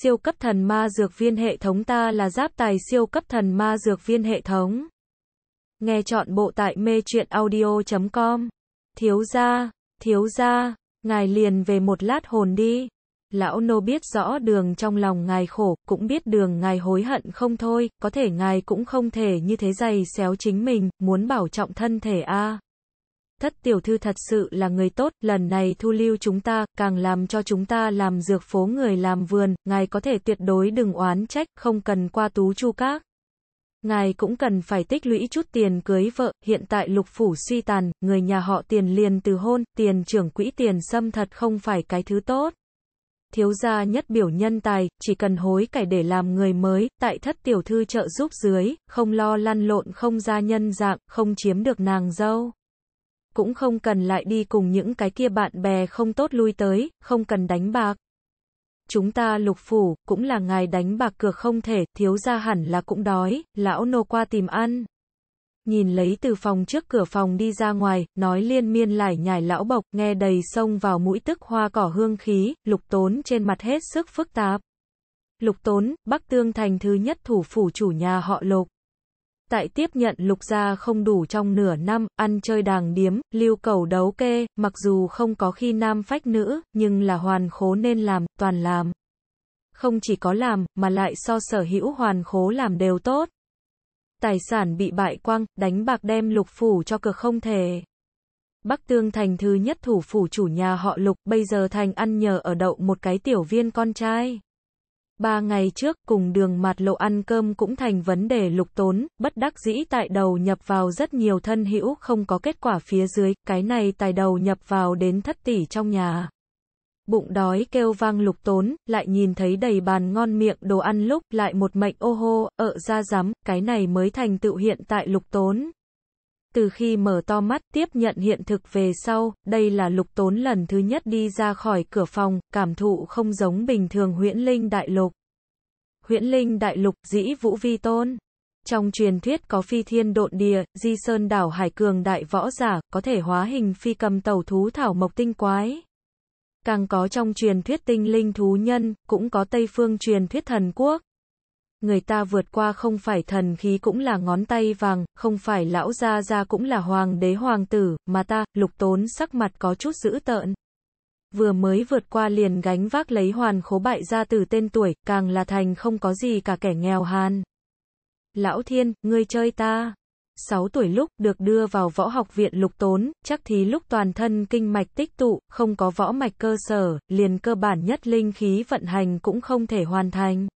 siêu cấp thần ma dược viên hệ thống ta là giáp tài siêu cấp thần ma dược viên hệ thống. Nghe chọn bộ tại mê truyện audio.com. Thiếu gia, thiếu gia, ngài liền về một lát hồn đi. Lão nô biết rõ đường trong lòng ngài khổ, cũng biết đường ngài hối hận không thôi, có thể ngài cũng không thể như thế giày xéo chính mình, muốn bảo trọng thân thể a. À thất tiểu thư thật sự là người tốt, lần này thu lưu chúng ta, càng làm cho chúng ta làm dược phố người làm vườn, ngài có thể tuyệt đối đừng oán trách, không cần qua tú chu các. Ngài cũng cần phải tích lũy chút tiền cưới vợ, hiện tại lục phủ suy tàn, người nhà họ tiền liền từ hôn, tiền trưởng quỹ tiền xâm thật không phải cái thứ tốt. Thiếu gia nhất biểu nhân tài, chỉ cần hối cải để làm người mới, tại thất tiểu thư trợ giúp dưới, không lo lăn lộn không gia nhân dạng, không chiếm được nàng dâu cũng không cần lại đi cùng những cái kia bạn bè không tốt lui tới, không cần đánh bạc. Chúng ta lục phủ, cũng là ngài đánh bạc cược không thể, thiếu ra hẳn là cũng đói, lão nô qua tìm ăn. Nhìn lấy từ phòng trước cửa phòng đi ra ngoài, nói liên miên lải nhải lão bộc, nghe đầy sông vào mũi tức hoa cỏ hương khí, lục tốn trên mặt hết sức phức tạp. Lục tốn, Bắc Tương thành thứ nhất thủ phủ chủ nhà họ lục tại tiếp nhận lục gia không đủ trong nửa năm, ăn chơi đàng điếm, lưu cầu đấu kê, mặc dù không có khi nam phách nữ, nhưng là hoàn khố nên làm, toàn làm. Không chỉ có làm, mà lại so sở hữu hoàn khố làm đều tốt. Tài sản bị bại quăng, đánh bạc đem lục phủ cho cực không thể. Bắc Tương Thành thứ nhất thủ phủ chủ nhà họ Lục, bây giờ Thành ăn nhờ ở đậu một cái tiểu viên con trai. Ba ngày trước, cùng đường mặt lộ ăn cơm cũng thành vấn đề lục tốn, bất đắc dĩ tại đầu nhập vào rất nhiều thân hữu không có kết quả phía dưới, cái này tài đầu nhập vào đến thất tỷ trong nhà. Bụng đói kêu vang lục tốn, lại nhìn thấy đầy bàn ngon miệng đồ ăn lúc, lại một mệnh ô hô, ở ra dám, cái này mới thành tựu hiện tại lục tốn từ khi mở to mắt tiếp nhận hiện thực về sau, đây là lục tốn lần thứ nhất đi ra khỏi cửa phòng, cảm thụ không giống bình thường huyễn linh đại lục. Huyễn linh đại lục dĩ vũ vi tôn. Trong truyền thuyết có phi thiên độn địa, di sơn đảo hải cường đại võ giả, có thể hóa hình phi cầm tàu thú thảo mộc tinh quái. Càng có trong truyền thuyết tinh linh thú nhân, cũng có Tây phương truyền thuyết thần quốc người ta vượt qua không phải thần khí cũng là ngón tay vàng, không phải lão gia gia cũng là hoàng đế hoàng tử, mà ta, lục tốn sắc mặt có chút dữ tợn. Vừa mới vượt qua liền gánh vác lấy hoàn khố bại gia từ tên tuổi, càng là thành không có gì cả kẻ nghèo hàn. Lão thiên, ngươi chơi ta. sáu tuổi lúc được đưa vào võ học viện lục tốn, chắc thì lúc toàn thân kinh mạch tích tụ, không có võ mạch cơ sở, liền cơ bản nhất linh khí vận hành cũng không thể hoàn thành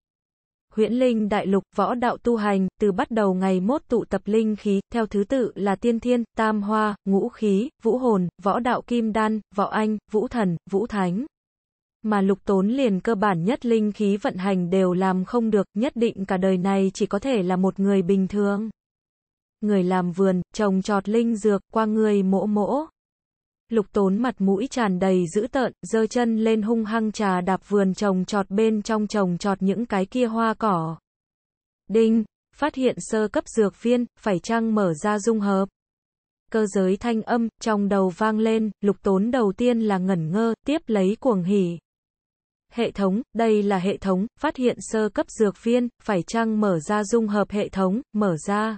huyễn linh đại lục, võ đạo tu hành, từ bắt đầu ngày mốt tụ tập linh khí, theo thứ tự là tiên thiên, tam hoa, ngũ khí, vũ hồn, võ đạo kim đan, võ anh, vũ thần, vũ thánh. Mà lục tốn liền cơ bản nhất linh khí vận hành đều làm không được, nhất định cả đời này chỉ có thể là một người bình thường. Người làm vườn, trồng trọt linh dược, qua người mỗ mỗ, Lục tốn mặt mũi tràn đầy dữ tợn, dơ chân lên hung hăng trà đạp vườn trồng trọt bên trong trồng trọt những cái kia hoa cỏ. Đinh, phát hiện sơ cấp dược viên, phải chăng mở ra dung hợp. Cơ giới thanh âm, trong đầu vang lên, lục tốn đầu tiên là ngẩn ngơ, tiếp lấy cuồng hỉ. Hệ thống, đây là hệ thống, phát hiện sơ cấp dược viên, phải chăng mở ra dung hợp hệ thống, mở ra.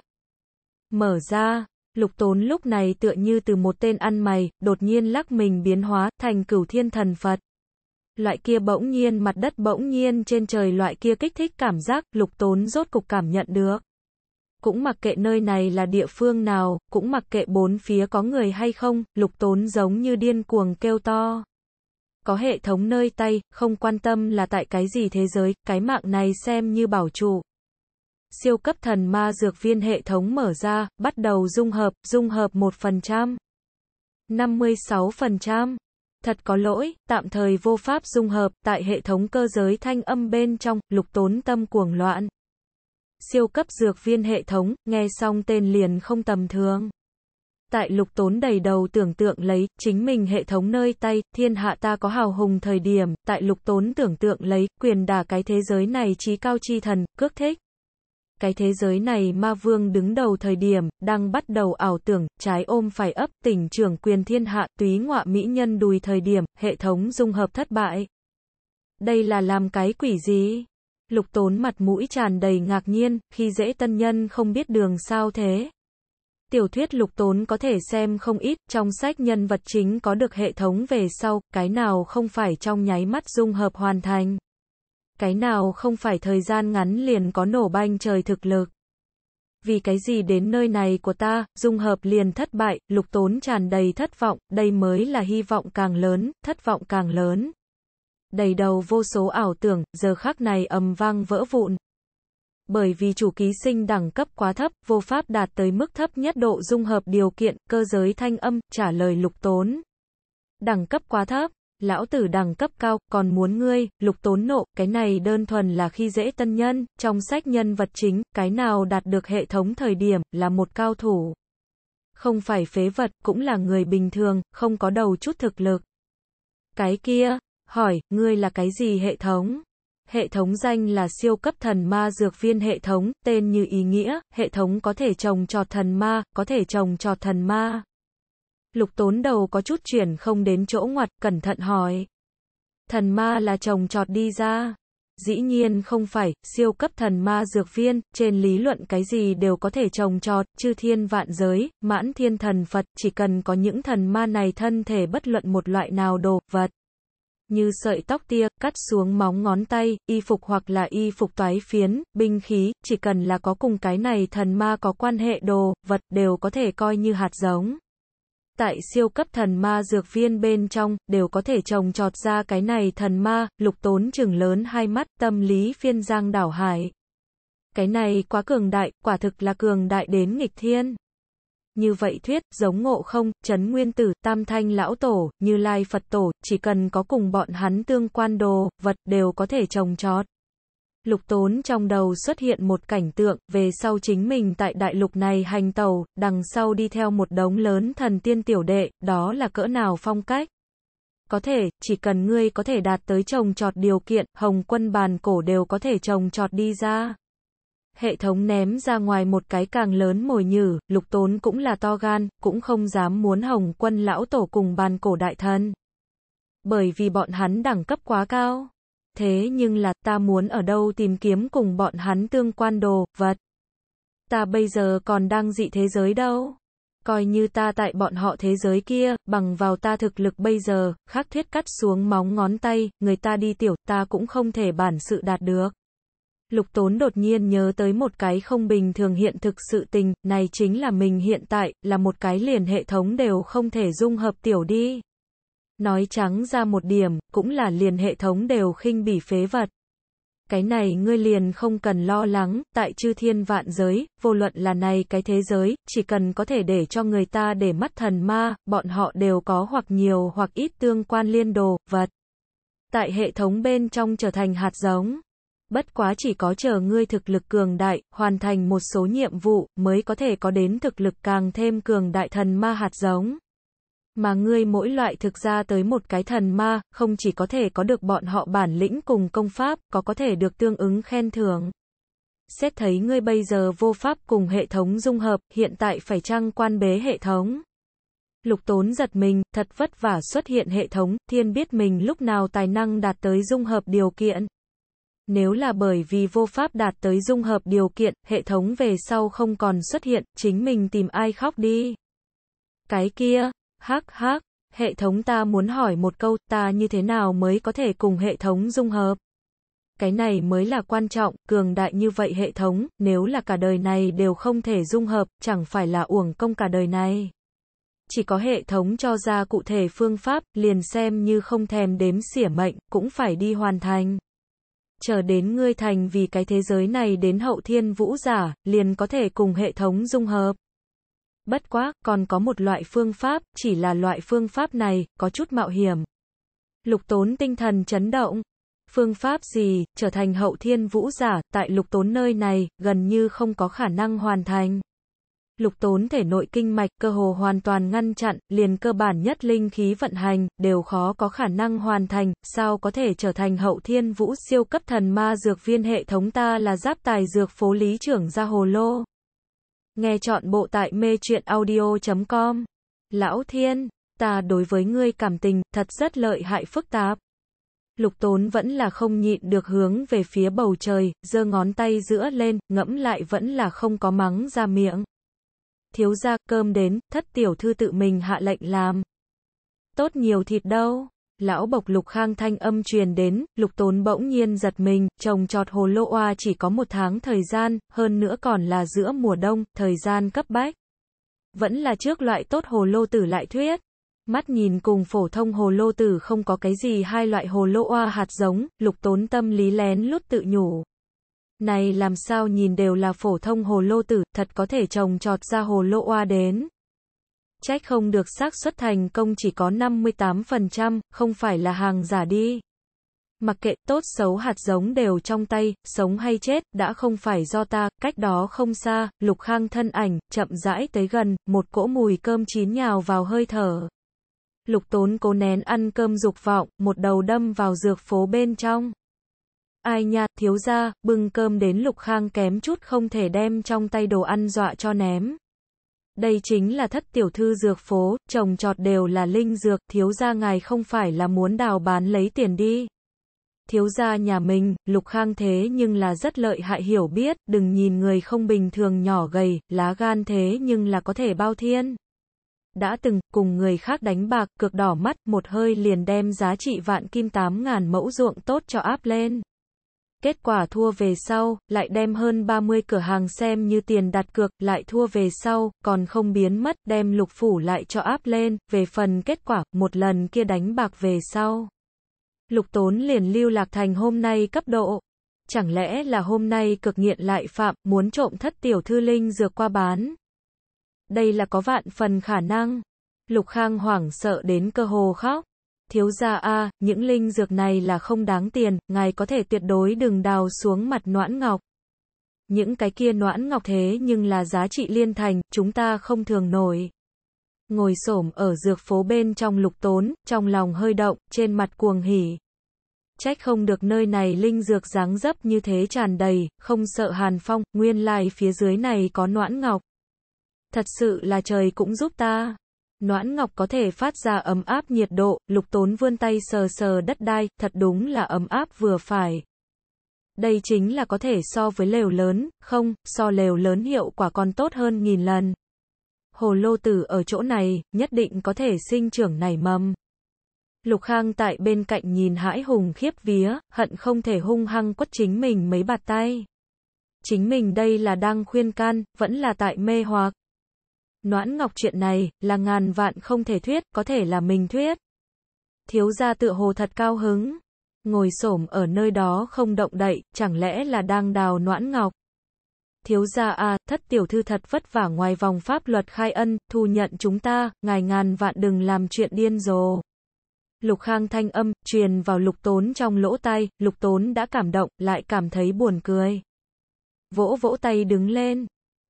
Mở ra. Lục Tốn lúc này tựa như từ một tên ăn mày, đột nhiên lắc mình biến hóa, thành cửu thiên thần Phật. Loại kia bỗng nhiên mặt đất bỗng nhiên trên trời loại kia kích thích cảm giác, lục tốn rốt cục cảm nhận được. Cũng mặc kệ nơi này là địa phương nào, cũng mặc kệ bốn phía có người hay không, lục tốn giống như điên cuồng kêu to. Có hệ thống nơi tay, không quan tâm là tại cái gì thế giới, cái mạng này xem như bảo trụ siêu cấp thần ma dược viên hệ thống mở ra, bắt đầu dung hợp, dung hợp 1%, 56%. Thật có lỗi, tạm thời vô pháp dung hợp, tại hệ thống cơ giới thanh âm bên trong, lục tốn tâm cuồng loạn. Siêu cấp dược viên hệ thống, nghe xong tên liền không tầm thường. Tại lục tốn đầy đầu tưởng tượng lấy, chính mình hệ thống nơi tay, thiên hạ ta có hào hùng thời điểm, tại lục tốn tưởng tượng lấy, quyền đả cái thế giới này trí cao chi thần, cước thích cái thế giới này ma vương đứng đầu thời điểm, đang bắt đầu ảo tưởng, trái ôm phải ấp, tỉnh trưởng quyền thiên hạ, túy ngọa mỹ nhân đùi thời điểm, hệ thống dung hợp thất bại. Đây là làm cái quỷ gì? Lục tốn mặt mũi tràn đầy ngạc nhiên, khi dễ tân nhân không biết đường sao thế. Tiểu thuyết lục tốn có thể xem không ít, trong sách nhân vật chính có được hệ thống về sau, cái nào không phải trong nháy mắt dung hợp hoàn thành. Cái nào không phải thời gian ngắn liền có nổ banh trời thực lực. Vì cái gì đến nơi này của ta, dung hợp liền thất bại, lục tốn tràn đầy thất vọng, đây mới là hy vọng càng lớn, thất vọng càng lớn. Đầy đầu vô số ảo tưởng, giờ khắc này ầm vang vỡ vụn. Bởi vì chủ ký sinh đẳng cấp quá thấp, vô pháp đạt tới mức thấp nhất độ dung hợp điều kiện, cơ giới thanh âm, trả lời lục tốn. Đẳng cấp quá thấp, lão tử đẳng cấp cao, còn muốn ngươi, lục tốn nộ, cái này đơn thuần là khi dễ tân nhân, trong sách nhân vật chính, cái nào đạt được hệ thống thời điểm, là một cao thủ. Không phải phế vật, cũng là người bình thường, không có đầu chút thực lực. Cái kia, hỏi, ngươi là cái gì hệ thống? Hệ thống danh là siêu cấp thần ma dược viên hệ thống, tên như ý nghĩa, hệ thống có thể trồng trọt thần ma, có thể trồng trọt thần ma. Lục tốn đầu có chút chuyển không đến chỗ ngoặt, cẩn thận hỏi. Thần ma là chồng trọt đi ra. Dĩ nhiên không phải, siêu cấp thần ma dược viên, trên lý luận cái gì đều có thể trồng trọt, chư thiên vạn giới, mãn thiên thần Phật, chỉ cần có những thần ma này thân thể bất luận một loại nào đồ vật. Như sợi tóc tia, cắt xuống móng ngón tay, y phục hoặc là y phục toái phiến, binh khí, chỉ cần là có cùng cái này thần ma có quan hệ đồ, vật đều có thể coi như hạt giống tại siêu cấp thần ma dược viên bên trong, đều có thể trồng trọt ra cái này thần ma, lục tốn chừng lớn hai mắt, tâm lý phiên giang đảo hải. Cái này quá cường đại, quả thực là cường đại đến nghịch thiên. Như vậy thuyết, giống ngộ không, chấn nguyên tử, tam thanh lão tổ, như lai Phật tổ, chỉ cần có cùng bọn hắn tương quan đồ, vật đều có thể trồng trọt. Lục Tốn trong đầu xuất hiện một cảnh tượng, về sau chính mình tại đại lục này hành tàu, đằng sau đi theo một đống lớn thần tiên tiểu đệ, đó là cỡ nào phong cách. Có thể, chỉ cần ngươi có thể đạt tới trồng trọt điều kiện, hồng quân bàn cổ đều có thể trồng trọt đi ra. Hệ thống ném ra ngoài một cái càng lớn mồi nhử, lục tốn cũng là to gan, cũng không dám muốn hồng quân lão tổ cùng bàn cổ đại thân. Bởi vì bọn hắn đẳng cấp quá cao thế nhưng là ta muốn ở đâu tìm kiếm cùng bọn hắn tương quan đồ, vật. Ta bây giờ còn đang dị thế giới đâu. Coi như ta tại bọn họ thế giới kia, bằng vào ta thực lực bây giờ, khắc thiết cắt xuống móng ngón tay, người ta đi tiểu, ta cũng không thể bản sự đạt được. Lục Tốn đột nhiên nhớ tới một cái không bình thường hiện thực sự tình, này chính là mình hiện tại, là một cái liền hệ thống đều không thể dung hợp tiểu đi. Nói trắng ra một điểm, cũng là liền hệ thống đều khinh bỉ phế vật. Cái này ngươi liền không cần lo lắng, tại chư thiên vạn giới, vô luận là này cái thế giới, chỉ cần có thể để cho người ta để mắt thần ma, bọn họ đều có hoặc nhiều hoặc ít tương quan liên đồ, vật. Tại hệ thống bên trong trở thành hạt giống. Bất quá chỉ có chờ ngươi thực lực cường đại, hoàn thành một số nhiệm vụ, mới có thể có đến thực lực càng thêm cường đại thần ma hạt giống mà ngươi mỗi loại thực ra tới một cái thần ma, không chỉ có thể có được bọn họ bản lĩnh cùng công pháp, có có thể được tương ứng khen thưởng. Xét thấy ngươi bây giờ vô pháp cùng hệ thống dung hợp, hiện tại phải trăng quan bế hệ thống. Lục tốn giật mình, thật vất vả xuất hiện hệ thống, thiên biết mình lúc nào tài năng đạt tới dung hợp điều kiện. Nếu là bởi vì vô pháp đạt tới dung hợp điều kiện, hệ thống về sau không còn xuất hiện, chính mình tìm ai khóc đi. Cái kia, Hắc hắc, hệ thống ta muốn hỏi một câu, ta như thế nào mới có thể cùng hệ thống dung hợp? Cái này mới là quan trọng, cường đại như vậy hệ thống, nếu là cả đời này đều không thể dung hợp, chẳng phải là uổng công cả đời này. Chỉ có hệ thống cho ra cụ thể phương pháp, liền xem như không thèm đếm xỉa mệnh, cũng phải đi hoàn thành. Chờ đến ngươi thành vì cái thế giới này đến hậu thiên vũ giả, liền có thể cùng hệ thống dung hợp. Bất quá, còn có một loại phương pháp, chỉ là loại phương pháp này, có chút mạo hiểm. Lục tốn tinh thần chấn động. Phương pháp gì, trở thành hậu thiên vũ giả, tại lục tốn nơi này, gần như không có khả năng hoàn thành. Lục tốn thể nội kinh mạch, cơ hồ hoàn toàn ngăn chặn, liền cơ bản nhất linh khí vận hành, đều khó có khả năng hoàn thành, sao có thể trở thành hậu thiên vũ siêu cấp thần ma dược viên hệ thống ta là giáp tài dược phố lý trưởng ra hồ lô. Nghe chọn bộ tại mê truyện audio.com. Lão Thiên, ta đối với ngươi cảm tình thật rất lợi hại phức tạp. Lục Tốn vẫn là không nhịn được hướng về phía bầu trời, giơ ngón tay giữa lên, ngẫm lại vẫn là không có mắng ra miệng. Thiếu gia cơm đến, thất tiểu thư tự mình hạ lệnh làm. Tốt nhiều thịt đâu lão bộc lục khang thanh âm truyền đến, lục tốn bỗng nhiên giật mình, trồng trọt hồ lô oa chỉ có một tháng thời gian, hơn nữa còn là giữa mùa đông, thời gian cấp bách. Vẫn là trước loại tốt hồ lô tử lại thuyết. Mắt nhìn cùng phổ thông hồ lô tử không có cái gì hai loại hồ lô oa hạt giống, lục tốn tâm lý lén lút tự nhủ. Này làm sao nhìn đều là phổ thông hồ lô tử, thật có thể trồng trọt ra hồ lô oa đến. Trách không được xác suất thành công chỉ có 58%, không phải là hàng giả đi. Mặc kệ tốt xấu hạt giống đều trong tay, sống hay chết, đã không phải do ta, cách đó không xa, lục khang thân ảnh, chậm rãi tới gần, một cỗ mùi cơm chín nhào vào hơi thở. Lục tốn cố nén ăn cơm dục vọng, một đầu đâm vào dược phố bên trong. Ai nha, thiếu ra, bưng cơm đến lục khang kém chút không thể đem trong tay đồ ăn dọa cho ném. Đây chính là thất tiểu thư dược phố, trồng trọt đều là linh dược, thiếu gia ngài không phải là muốn đào bán lấy tiền đi. Thiếu gia nhà mình, lục khang thế nhưng là rất lợi hại hiểu biết, đừng nhìn người không bình thường nhỏ gầy, lá gan thế nhưng là có thể bao thiên. Đã từng, cùng người khác đánh bạc, cược đỏ mắt, một hơi liền đem giá trị vạn kim tám ngàn mẫu ruộng tốt cho áp lên. Kết quả thua về sau, lại đem hơn 30 cửa hàng xem như tiền đặt cược, lại thua về sau, còn không biến mất, đem lục phủ lại cho áp lên, về phần kết quả, một lần kia đánh bạc về sau. Lục tốn liền lưu lạc thành hôm nay cấp độ. Chẳng lẽ là hôm nay cực nghiện lại phạm, muốn trộm thất tiểu thư linh dược qua bán. Đây là có vạn phần khả năng. Lục Khang hoảng sợ đến cơ hồ khóc thiếu gia a, à, những linh dược này là không đáng tiền, ngài có thể tuyệt đối đừng đào xuống mặt noãn ngọc. Những cái kia noãn ngọc thế nhưng là giá trị liên thành, chúng ta không thường nổi. Ngồi xổm ở dược phố bên trong lục tốn, trong lòng hơi động, trên mặt cuồng hỉ. Trách không được nơi này linh dược dáng dấp như thế tràn đầy, không sợ hàn phong, nguyên lai phía dưới này có noãn ngọc. Thật sự là trời cũng giúp ta. Noãn ngọc có thể phát ra ấm áp nhiệt độ, lục tốn vươn tay sờ sờ đất đai, thật đúng là ấm áp vừa phải. Đây chính là có thể so với lều lớn, không, so lều lớn hiệu quả còn tốt hơn nghìn lần. Hồ lô tử ở chỗ này, nhất định có thể sinh trưởng nảy mầm. Lục Khang tại bên cạnh nhìn hãi hùng khiếp vía, hận không thể hung hăng quất chính mình mấy bạt tay. Chính mình đây là đang khuyên can, vẫn là tại mê hoặc. Noãn Ngọc chuyện này, là ngàn vạn không thể thuyết, có thể là mình thuyết. Thiếu gia tự hồ thật cao hứng, ngồi xổm ở nơi đó không động đậy, chẳng lẽ là đang đào Noãn Ngọc. Thiếu gia à, thất tiểu thư thật vất vả ngoài vòng pháp luật khai ân, thu nhận chúng ta, ngài ngàn vạn đừng làm chuyện điên rồ. Lục Khang thanh âm, truyền vào lục tốn trong lỗ tai, lục tốn đã cảm động, lại cảm thấy buồn cười. Vỗ vỗ tay đứng lên,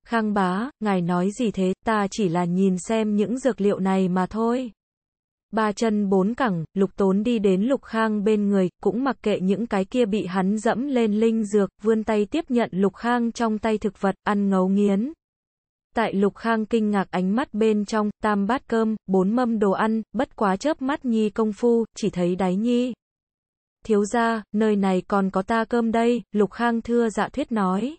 Khang bá, ngài nói gì thế, ta chỉ là nhìn xem những dược liệu này mà thôi. Ba chân bốn cẳng, lục tốn đi đến lục khang bên người, cũng mặc kệ những cái kia bị hắn dẫm lên linh dược, vươn tay tiếp nhận lục khang trong tay thực vật, ăn ngấu nghiến. Tại lục khang kinh ngạc ánh mắt bên trong, tam bát cơm, bốn mâm đồ ăn, bất quá chớp mắt nhi công phu, chỉ thấy đáy nhi. Thiếu ra, nơi này còn có ta cơm đây, lục khang thưa dạ thuyết nói.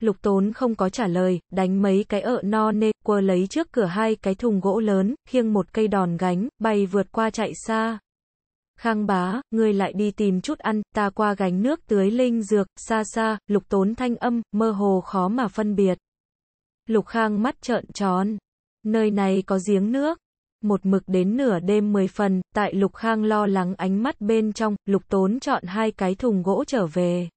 Lục Tốn không có trả lời, đánh mấy cái ợ no nê, quơ lấy trước cửa hai cái thùng gỗ lớn, khiêng một cây đòn gánh, bay vượt qua chạy xa. Khang bá, ngươi lại đi tìm chút ăn, ta qua gánh nước tưới linh dược, xa xa, lục tốn thanh âm, mơ hồ khó mà phân biệt. Lục Khang mắt trợn tròn. Nơi này có giếng nước. Một mực đến nửa đêm mười phần, tại Lục Khang lo lắng ánh mắt bên trong, Lục Tốn chọn hai cái thùng gỗ trở về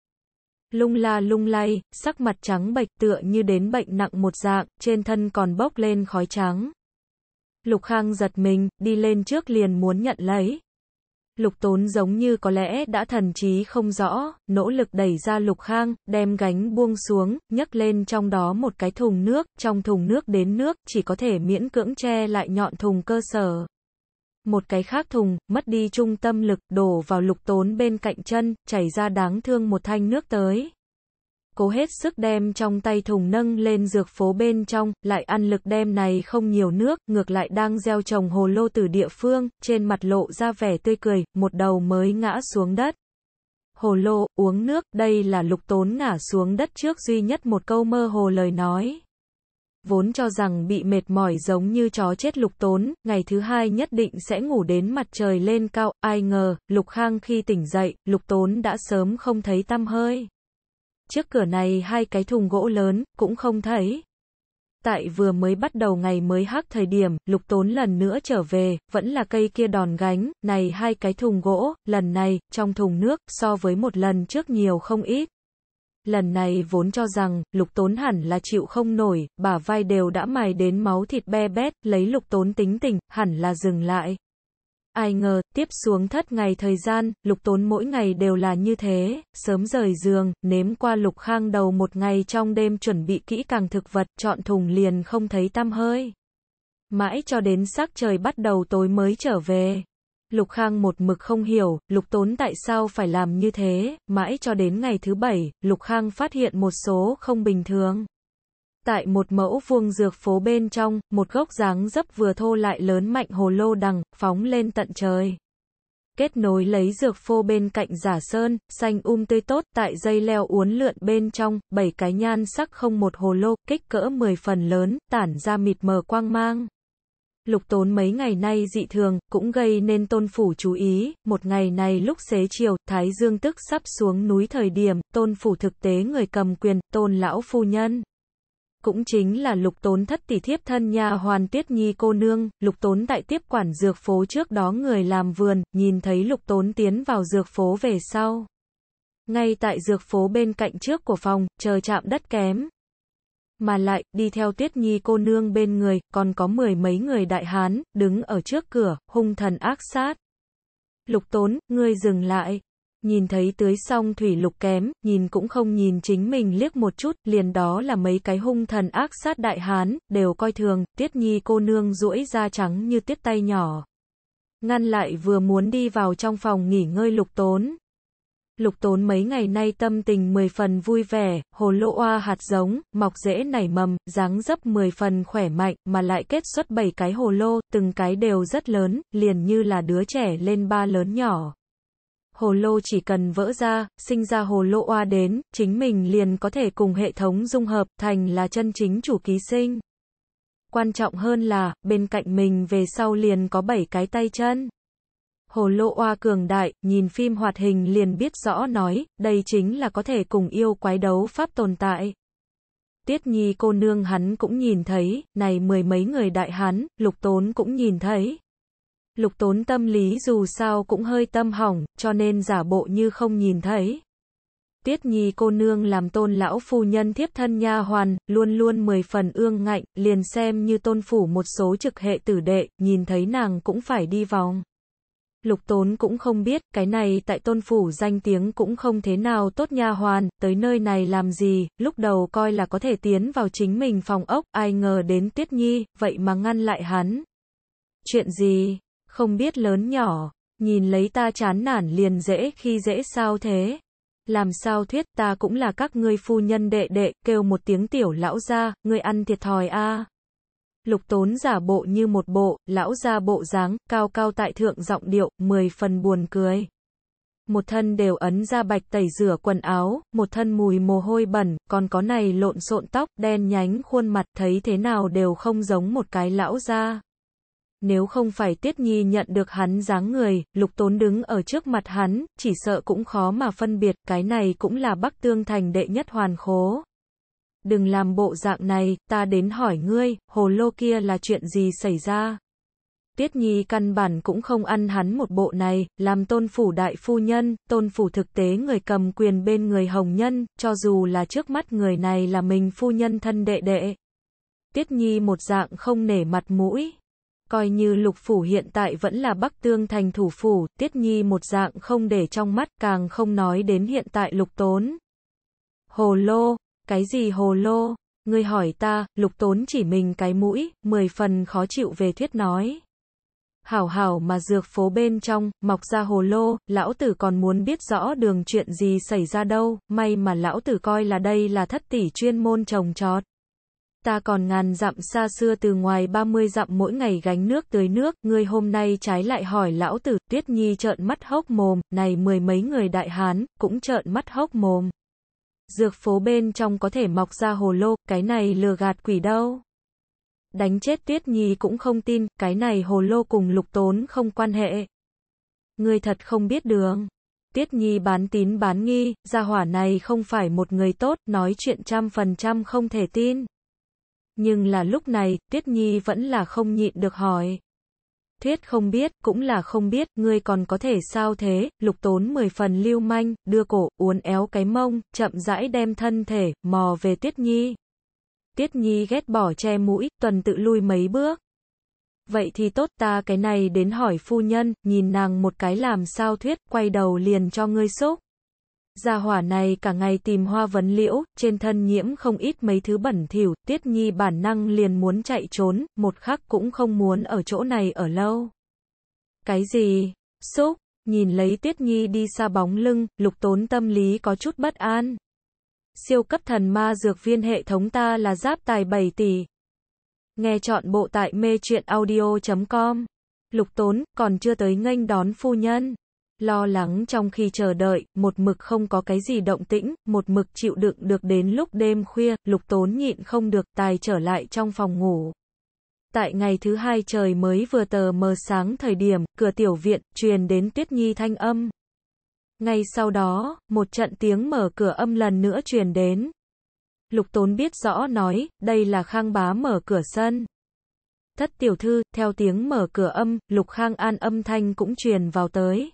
lung la lung lay, sắc mặt trắng bệch tựa như đến bệnh nặng một dạng, trên thân còn bốc lên khói trắng. Lục Khang giật mình, đi lên trước liền muốn nhận lấy. Lục Tốn giống như có lẽ đã thần trí không rõ, nỗ lực đẩy ra Lục Khang, đem gánh buông xuống, nhấc lên trong đó một cái thùng nước, trong thùng nước đến nước, chỉ có thể miễn cưỡng che lại nhọn thùng cơ sở một cái khác thùng, mất đi trung tâm lực, đổ vào lục tốn bên cạnh chân, chảy ra đáng thương một thanh nước tới. Cố hết sức đem trong tay thùng nâng lên dược phố bên trong, lại ăn lực đem này không nhiều nước, ngược lại đang gieo trồng hồ lô từ địa phương, trên mặt lộ ra vẻ tươi cười, một đầu mới ngã xuống đất. Hồ lô, uống nước, đây là lục tốn ngã xuống đất trước duy nhất một câu mơ hồ lời nói vốn cho rằng bị mệt mỏi giống như chó chết lục tốn, ngày thứ hai nhất định sẽ ngủ đến mặt trời lên cao, ai ngờ, lục khang khi tỉnh dậy, lục tốn đã sớm không thấy tăm hơi. Trước cửa này hai cái thùng gỗ lớn, cũng không thấy. Tại vừa mới bắt đầu ngày mới hắc thời điểm, lục tốn lần nữa trở về, vẫn là cây kia đòn gánh, này hai cái thùng gỗ, lần này, trong thùng nước, so với một lần trước nhiều không ít. Lần này vốn cho rằng, lục tốn hẳn là chịu không nổi, bả vai đều đã mài đến máu thịt be bét, lấy lục tốn tính tình, hẳn là dừng lại. Ai ngờ, tiếp xuống thất ngày thời gian, lục tốn mỗi ngày đều là như thế, sớm rời giường, nếm qua lục khang đầu một ngày trong đêm chuẩn bị kỹ càng thực vật, chọn thùng liền không thấy tăm hơi. Mãi cho đến sắc trời bắt đầu tối mới trở về. Lục Khang một mực không hiểu, Lục Tốn tại sao phải làm như thế, mãi cho đến ngày thứ bảy, Lục Khang phát hiện một số không bình thường. Tại một mẫu vuông dược phố bên trong, một gốc dáng dấp vừa thô lại lớn mạnh hồ lô đằng, phóng lên tận trời. Kết nối lấy dược phô bên cạnh giả sơn, xanh um tươi tốt, tại dây leo uốn lượn bên trong, bảy cái nhan sắc không một hồ lô, kích cỡ 10 phần lớn, tản ra mịt mờ quang mang. Lục tốn mấy ngày nay dị thường, cũng gây nên tôn phủ chú ý, một ngày này lúc xế chiều, Thái Dương tức sắp xuống núi thời điểm, tôn phủ thực tế người cầm quyền, tôn lão phu nhân. Cũng chính là lục tốn thất tỷ thiếp thân nhà hoàn tiết nhi cô nương, lục tốn tại tiếp quản dược phố trước đó người làm vườn, nhìn thấy lục tốn tiến vào dược phố về sau. Ngay tại dược phố bên cạnh trước của phòng, chờ chạm đất kém, mà lại, đi theo Tuyết Nhi cô nương bên người, còn có mười mấy người đại hán, đứng ở trước cửa, hung thần ác sát. Lục tốn, ngươi dừng lại. Nhìn thấy tưới xong thủy lục kém, nhìn cũng không nhìn chính mình liếc một chút, liền đó là mấy cái hung thần ác sát đại hán, đều coi thường, Tuyết Nhi cô nương duỗi da trắng như tiết tay nhỏ. Ngăn lại vừa muốn đi vào trong phòng nghỉ ngơi lục tốn, Lục tốn mấy ngày nay tâm tình mười phần vui vẻ, hồ lô oa hạt giống, mọc rễ nảy mầm, dáng dấp mười phần khỏe mạnh, mà lại kết xuất bảy cái hồ lô, từng cái đều rất lớn, liền như là đứa trẻ lên ba lớn nhỏ. Hồ lô chỉ cần vỡ ra, sinh ra hồ lô oa đến, chính mình liền có thể cùng hệ thống dung hợp, thành là chân chính chủ ký sinh. Quan trọng hơn là, bên cạnh mình về sau liền có bảy cái tay chân. Hồ Lô Oa cường đại, nhìn phim hoạt hình liền biết rõ nói, đây chính là có thể cùng yêu quái đấu pháp tồn tại. Tiết Nhi cô nương hắn cũng nhìn thấy, này mười mấy người đại hắn Lục Tốn cũng nhìn thấy. Lục Tốn tâm lý dù sao cũng hơi tâm hỏng, cho nên giả bộ như không nhìn thấy. Tiết Nhi cô nương làm tôn lão phu nhân thiếp thân nha hoàn, luôn luôn mười phần ương ngạnh, liền xem như tôn phủ một số trực hệ tử đệ, nhìn thấy nàng cũng phải đi vòng. Lục Tốn cũng không biết, cái này tại tôn phủ danh tiếng cũng không thế nào tốt nha hoàn, tới nơi này làm gì, lúc đầu coi là có thể tiến vào chính mình phòng ốc, ai ngờ đến Tuyết Nhi, vậy mà ngăn lại hắn. Chuyện gì, không biết lớn nhỏ, nhìn lấy ta chán nản liền dễ khi dễ sao thế. Làm sao thuyết ta cũng là các ngươi phu nhân đệ đệ, kêu một tiếng tiểu lão ra, ngươi ăn thiệt thòi a à. Lục tốn giả bộ như một bộ, lão ra bộ dáng, cao cao tại thượng giọng điệu, mười phần buồn cười. Một thân đều ấn ra bạch tẩy rửa quần áo, một thân mùi mồ hôi bẩn, còn có này lộn xộn tóc, đen nhánh khuôn mặt thấy thế nào đều không giống một cái lão ra. Nếu không phải Tiết Nhi nhận được hắn dáng người, Lục Tốn đứng ở trước mặt hắn, chỉ sợ cũng khó mà phân biệt, cái này cũng là Bắc Tương Thành đệ nhất hoàn khố đừng làm bộ dạng này, ta đến hỏi ngươi, hồ lô kia là chuyện gì xảy ra? Tiết Nhi căn bản cũng không ăn hắn một bộ này, làm tôn phủ đại phu nhân, tôn phủ thực tế người cầm quyền bên người hồng nhân, cho dù là trước mắt người này là mình phu nhân thân đệ đệ. Tiết Nhi một dạng không nể mặt mũi. Coi như lục phủ hiện tại vẫn là Bắc Tương thành thủ phủ, Tiết Nhi một dạng không để trong mắt càng không nói đến hiện tại lục tốn. Hồ lô, cái gì hồ lô? Ngươi hỏi ta, lục tốn chỉ mình cái mũi, mười phần khó chịu về thuyết nói. Hảo hảo mà dược phố bên trong, mọc ra hồ lô, lão tử còn muốn biết rõ đường chuyện gì xảy ra đâu, may mà lão tử coi là đây là thất tỷ chuyên môn trồng trọt. Ta còn ngàn dặm xa xưa từ ngoài 30 dặm mỗi ngày gánh nước tưới nước, ngươi hôm nay trái lại hỏi lão tử, tuyết nhi trợn mắt hốc mồm, này mười mấy người đại hán, cũng trợn mắt hốc mồm dược phố bên trong có thể mọc ra hồ lô, cái này lừa gạt quỷ đâu. Đánh chết tuyết nhi cũng không tin, cái này hồ lô cùng lục tốn không quan hệ. Người thật không biết đường. Tuyết nhi bán tín bán nghi, gia hỏa này không phải một người tốt, nói chuyện trăm phần trăm không thể tin. Nhưng là lúc này, Tuyết nhi vẫn là không nhịn được hỏi thuyết không biết, cũng là không biết, ngươi còn có thể sao thế, lục tốn mười phần lưu manh, đưa cổ, uốn éo cái mông, chậm rãi đem thân thể, mò về Tuyết Nhi. Tuyết Nhi ghét bỏ che mũi, tuần tự lui mấy bước. Vậy thì tốt ta cái này đến hỏi phu nhân, nhìn nàng một cái làm sao thuyết, quay đầu liền cho ngươi xúc. Gia hỏa này cả ngày tìm hoa vấn liễu, trên thân nhiễm không ít mấy thứ bẩn thỉu, tiết nhi bản năng liền muốn chạy trốn, một khắc cũng không muốn ở chỗ này ở lâu. Cái gì? Xúc, nhìn lấy tiết nhi đi xa bóng lưng, lục tốn tâm lý có chút bất an. Siêu cấp thần ma dược viên hệ thống ta là giáp tài 7 tỷ. Nghe chọn bộ tại mê chuyện audio.com. Lục tốn, còn chưa tới nghênh đón phu nhân lo lắng trong khi chờ đợi, một mực không có cái gì động tĩnh, một mực chịu đựng được đến lúc đêm khuya, lục tốn nhịn không được, tài trở lại trong phòng ngủ. Tại ngày thứ hai trời mới vừa tờ mờ sáng thời điểm, cửa tiểu viện, truyền đến tuyết nhi thanh âm. Ngay sau đó, một trận tiếng mở cửa âm lần nữa truyền đến. Lục tốn biết rõ nói, đây là khang bá mở cửa sân. Thất tiểu thư, theo tiếng mở cửa âm, lục khang an âm thanh cũng truyền vào tới.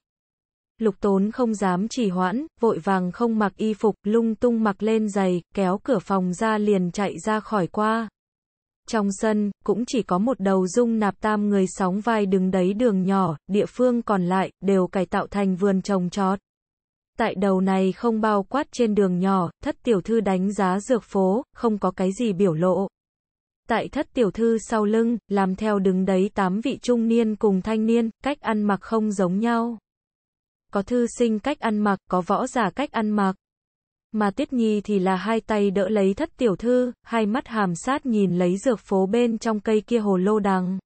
Lục tốn không dám trì hoãn, vội vàng không mặc y phục, lung tung mặc lên giày, kéo cửa phòng ra liền chạy ra khỏi qua. Trong sân, cũng chỉ có một đầu dung nạp tam người sóng vai đứng đấy đường nhỏ, địa phương còn lại, đều cải tạo thành vườn trồng trọt. Tại đầu này không bao quát trên đường nhỏ, thất tiểu thư đánh giá dược phố, không có cái gì biểu lộ. Tại thất tiểu thư sau lưng, làm theo đứng đấy tám vị trung niên cùng thanh niên, cách ăn mặc không giống nhau có thư sinh cách ăn mặc, có võ giả cách ăn mặc. Mà Tiết Nhi thì là hai tay đỡ lấy thất tiểu thư, hai mắt hàm sát nhìn lấy dược phố bên trong cây kia hồ lô đằng.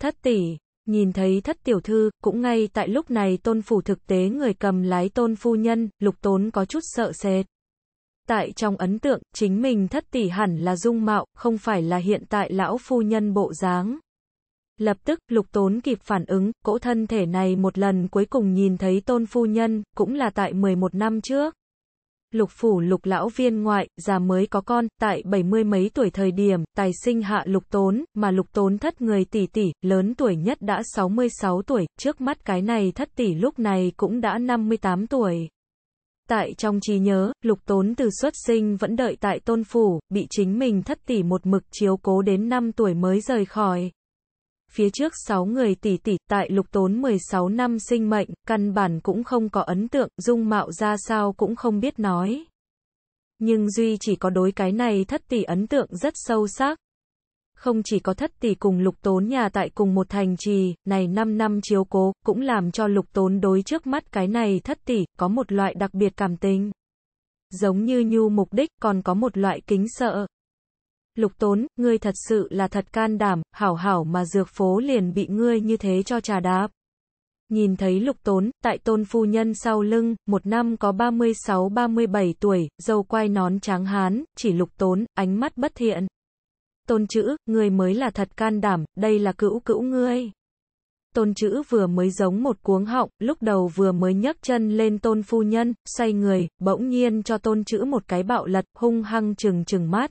Thất tỷ, nhìn thấy thất tiểu thư, cũng ngay tại lúc này tôn phủ thực tế người cầm lái tôn phu nhân, lục tốn có chút sợ sệt. Tại trong ấn tượng, chính mình thất tỷ hẳn là dung mạo, không phải là hiện tại lão phu nhân bộ dáng. Lập tức, lục tốn kịp phản ứng, cỗ thân thể này một lần cuối cùng nhìn thấy tôn phu nhân, cũng là tại 11 năm trước. Lục phủ lục lão viên ngoại, già mới có con, tại bảy mươi mấy tuổi thời điểm, tài sinh hạ lục tốn, mà lục tốn thất người tỷ tỷ, lớn tuổi nhất đã 66 tuổi, trước mắt cái này thất tỷ lúc này cũng đã 58 tuổi. Tại trong trí nhớ, lục tốn từ xuất sinh vẫn đợi tại tôn phủ, bị chính mình thất tỷ một mực chiếu cố đến 5 tuổi mới rời khỏi phía trước 6 người tỷ tỷ, tại lục tốn 16 năm sinh mệnh, căn bản cũng không có ấn tượng, dung mạo ra sao cũng không biết nói. Nhưng Duy chỉ có đối cái này thất tỷ ấn tượng rất sâu sắc. Không chỉ có thất tỷ cùng lục tốn nhà tại cùng một thành trì, này 5 năm chiếu cố, cũng làm cho lục tốn đối trước mắt cái này thất tỷ, có một loại đặc biệt cảm tình. Giống như nhu mục đích, còn có một loại kính sợ. Lục Tốn, ngươi thật sự là thật can đảm, hảo hảo mà dược phố liền bị ngươi như thế cho trà đáp. Nhìn thấy lục tốn, tại tôn phu nhân sau lưng, một năm có 36-37 tuổi, dâu quai nón tráng hán, chỉ lục tốn, ánh mắt bất thiện. Tôn chữ, ngươi mới là thật can đảm, đây là cữu cữu ngươi. Tôn chữ vừa mới giống một cuống họng, lúc đầu vừa mới nhấc chân lên tôn phu nhân, say người, bỗng nhiên cho tôn chữ một cái bạo lật, hung hăng trừng trừng mát,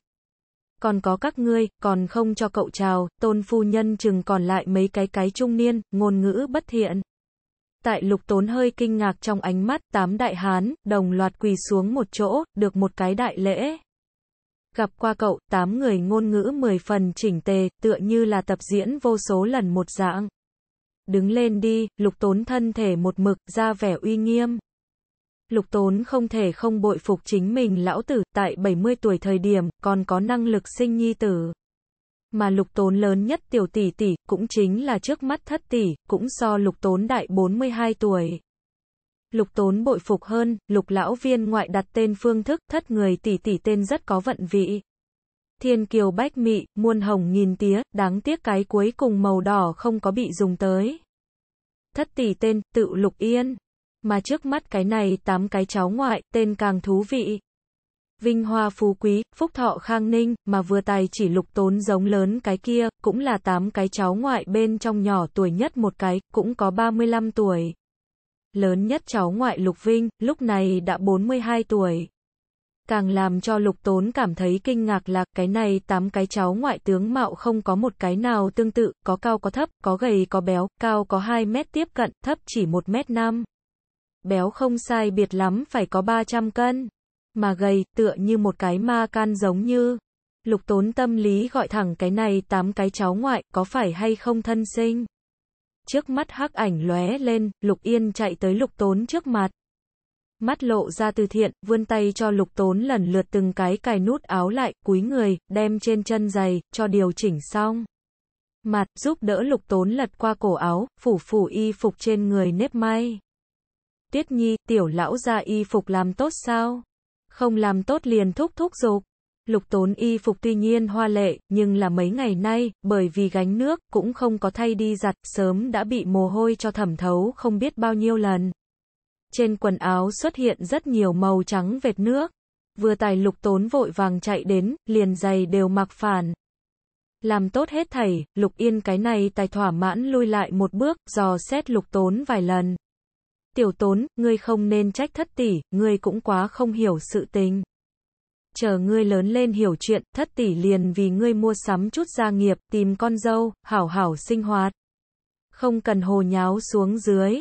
còn có các ngươi, còn không cho cậu chào, tôn phu nhân chừng còn lại mấy cái cái trung niên, ngôn ngữ bất thiện. Tại lục tốn hơi kinh ngạc trong ánh mắt, tám đại hán, đồng loạt quỳ xuống một chỗ, được một cái đại lễ. Gặp qua cậu, tám người ngôn ngữ mười phần chỉnh tề, tựa như là tập diễn vô số lần một dạng. Đứng lên đi, lục tốn thân thể một mực, ra vẻ uy nghiêm. Lục Tốn không thể không bội phục chính mình lão tử, tại 70 tuổi thời điểm, còn có năng lực sinh nhi tử. Mà lục tốn lớn nhất tiểu tỷ tỷ, cũng chính là trước mắt thất tỷ, cũng so lục tốn đại 42 tuổi. Lục tốn bội phục hơn, lục lão viên ngoại đặt tên phương thức, thất người tỷ tỷ tên rất có vận vị. Thiên kiều bách mị, muôn hồng nghìn tía, đáng tiếc cái cuối cùng màu đỏ không có bị dùng tới. Thất tỷ tên, tự lục yên. Mà trước mắt cái này tám cái cháu ngoại, tên càng thú vị. Vinh hoa phú quý, phúc thọ khang ninh, mà vừa tài chỉ lục tốn giống lớn cái kia, cũng là tám cái cháu ngoại bên trong nhỏ tuổi nhất một cái, cũng có 35 tuổi. Lớn nhất cháu ngoại Lục Vinh, lúc này đã 42 tuổi. Càng làm cho Lục Tốn cảm thấy kinh ngạc là cái này tám cái cháu ngoại tướng mạo không có một cái nào tương tự, có cao có thấp, có gầy có béo, cao có 2 mét tiếp cận, thấp chỉ 1 mét 5 béo không sai biệt lắm phải có 300 cân, mà gầy, tựa như một cái ma can giống như. Lục tốn tâm lý gọi thẳng cái này tám cái cháu ngoại, có phải hay không thân sinh? Trước mắt hắc ảnh lóe lên, lục yên chạy tới lục tốn trước mặt. Mắt lộ ra từ thiện, vươn tay cho lục tốn lần lượt từng cái cài nút áo lại, cúi người, đem trên chân giày, cho điều chỉnh xong. Mặt, giúp đỡ lục tốn lật qua cổ áo, phủ phủ y phục trên người nếp may. Tiết Nhi, tiểu lão ra y phục làm tốt sao? Không làm tốt liền thúc thúc dục. Lục tốn y phục tuy nhiên hoa lệ, nhưng là mấy ngày nay, bởi vì gánh nước, cũng không có thay đi giặt, sớm đã bị mồ hôi cho thẩm thấu không biết bao nhiêu lần. Trên quần áo xuất hiện rất nhiều màu trắng vệt nước. Vừa tài lục tốn vội vàng chạy đến, liền giày đều mặc phản. Làm tốt hết thầy. lục yên cái này tài thỏa mãn lui lại một bước, dò xét lục tốn vài lần. Tiểu tốn, ngươi không nên trách thất tỷ, ngươi cũng quá không hiểu sự tình. Chờ ngươi lớn lên hiểu chuyện, thất tỷ liền vì ngươi mua sắm chút gia nghiệp, tìm con dâu, hảo hảo sinh hoạt. Không cần hồ nháo xuống dưới.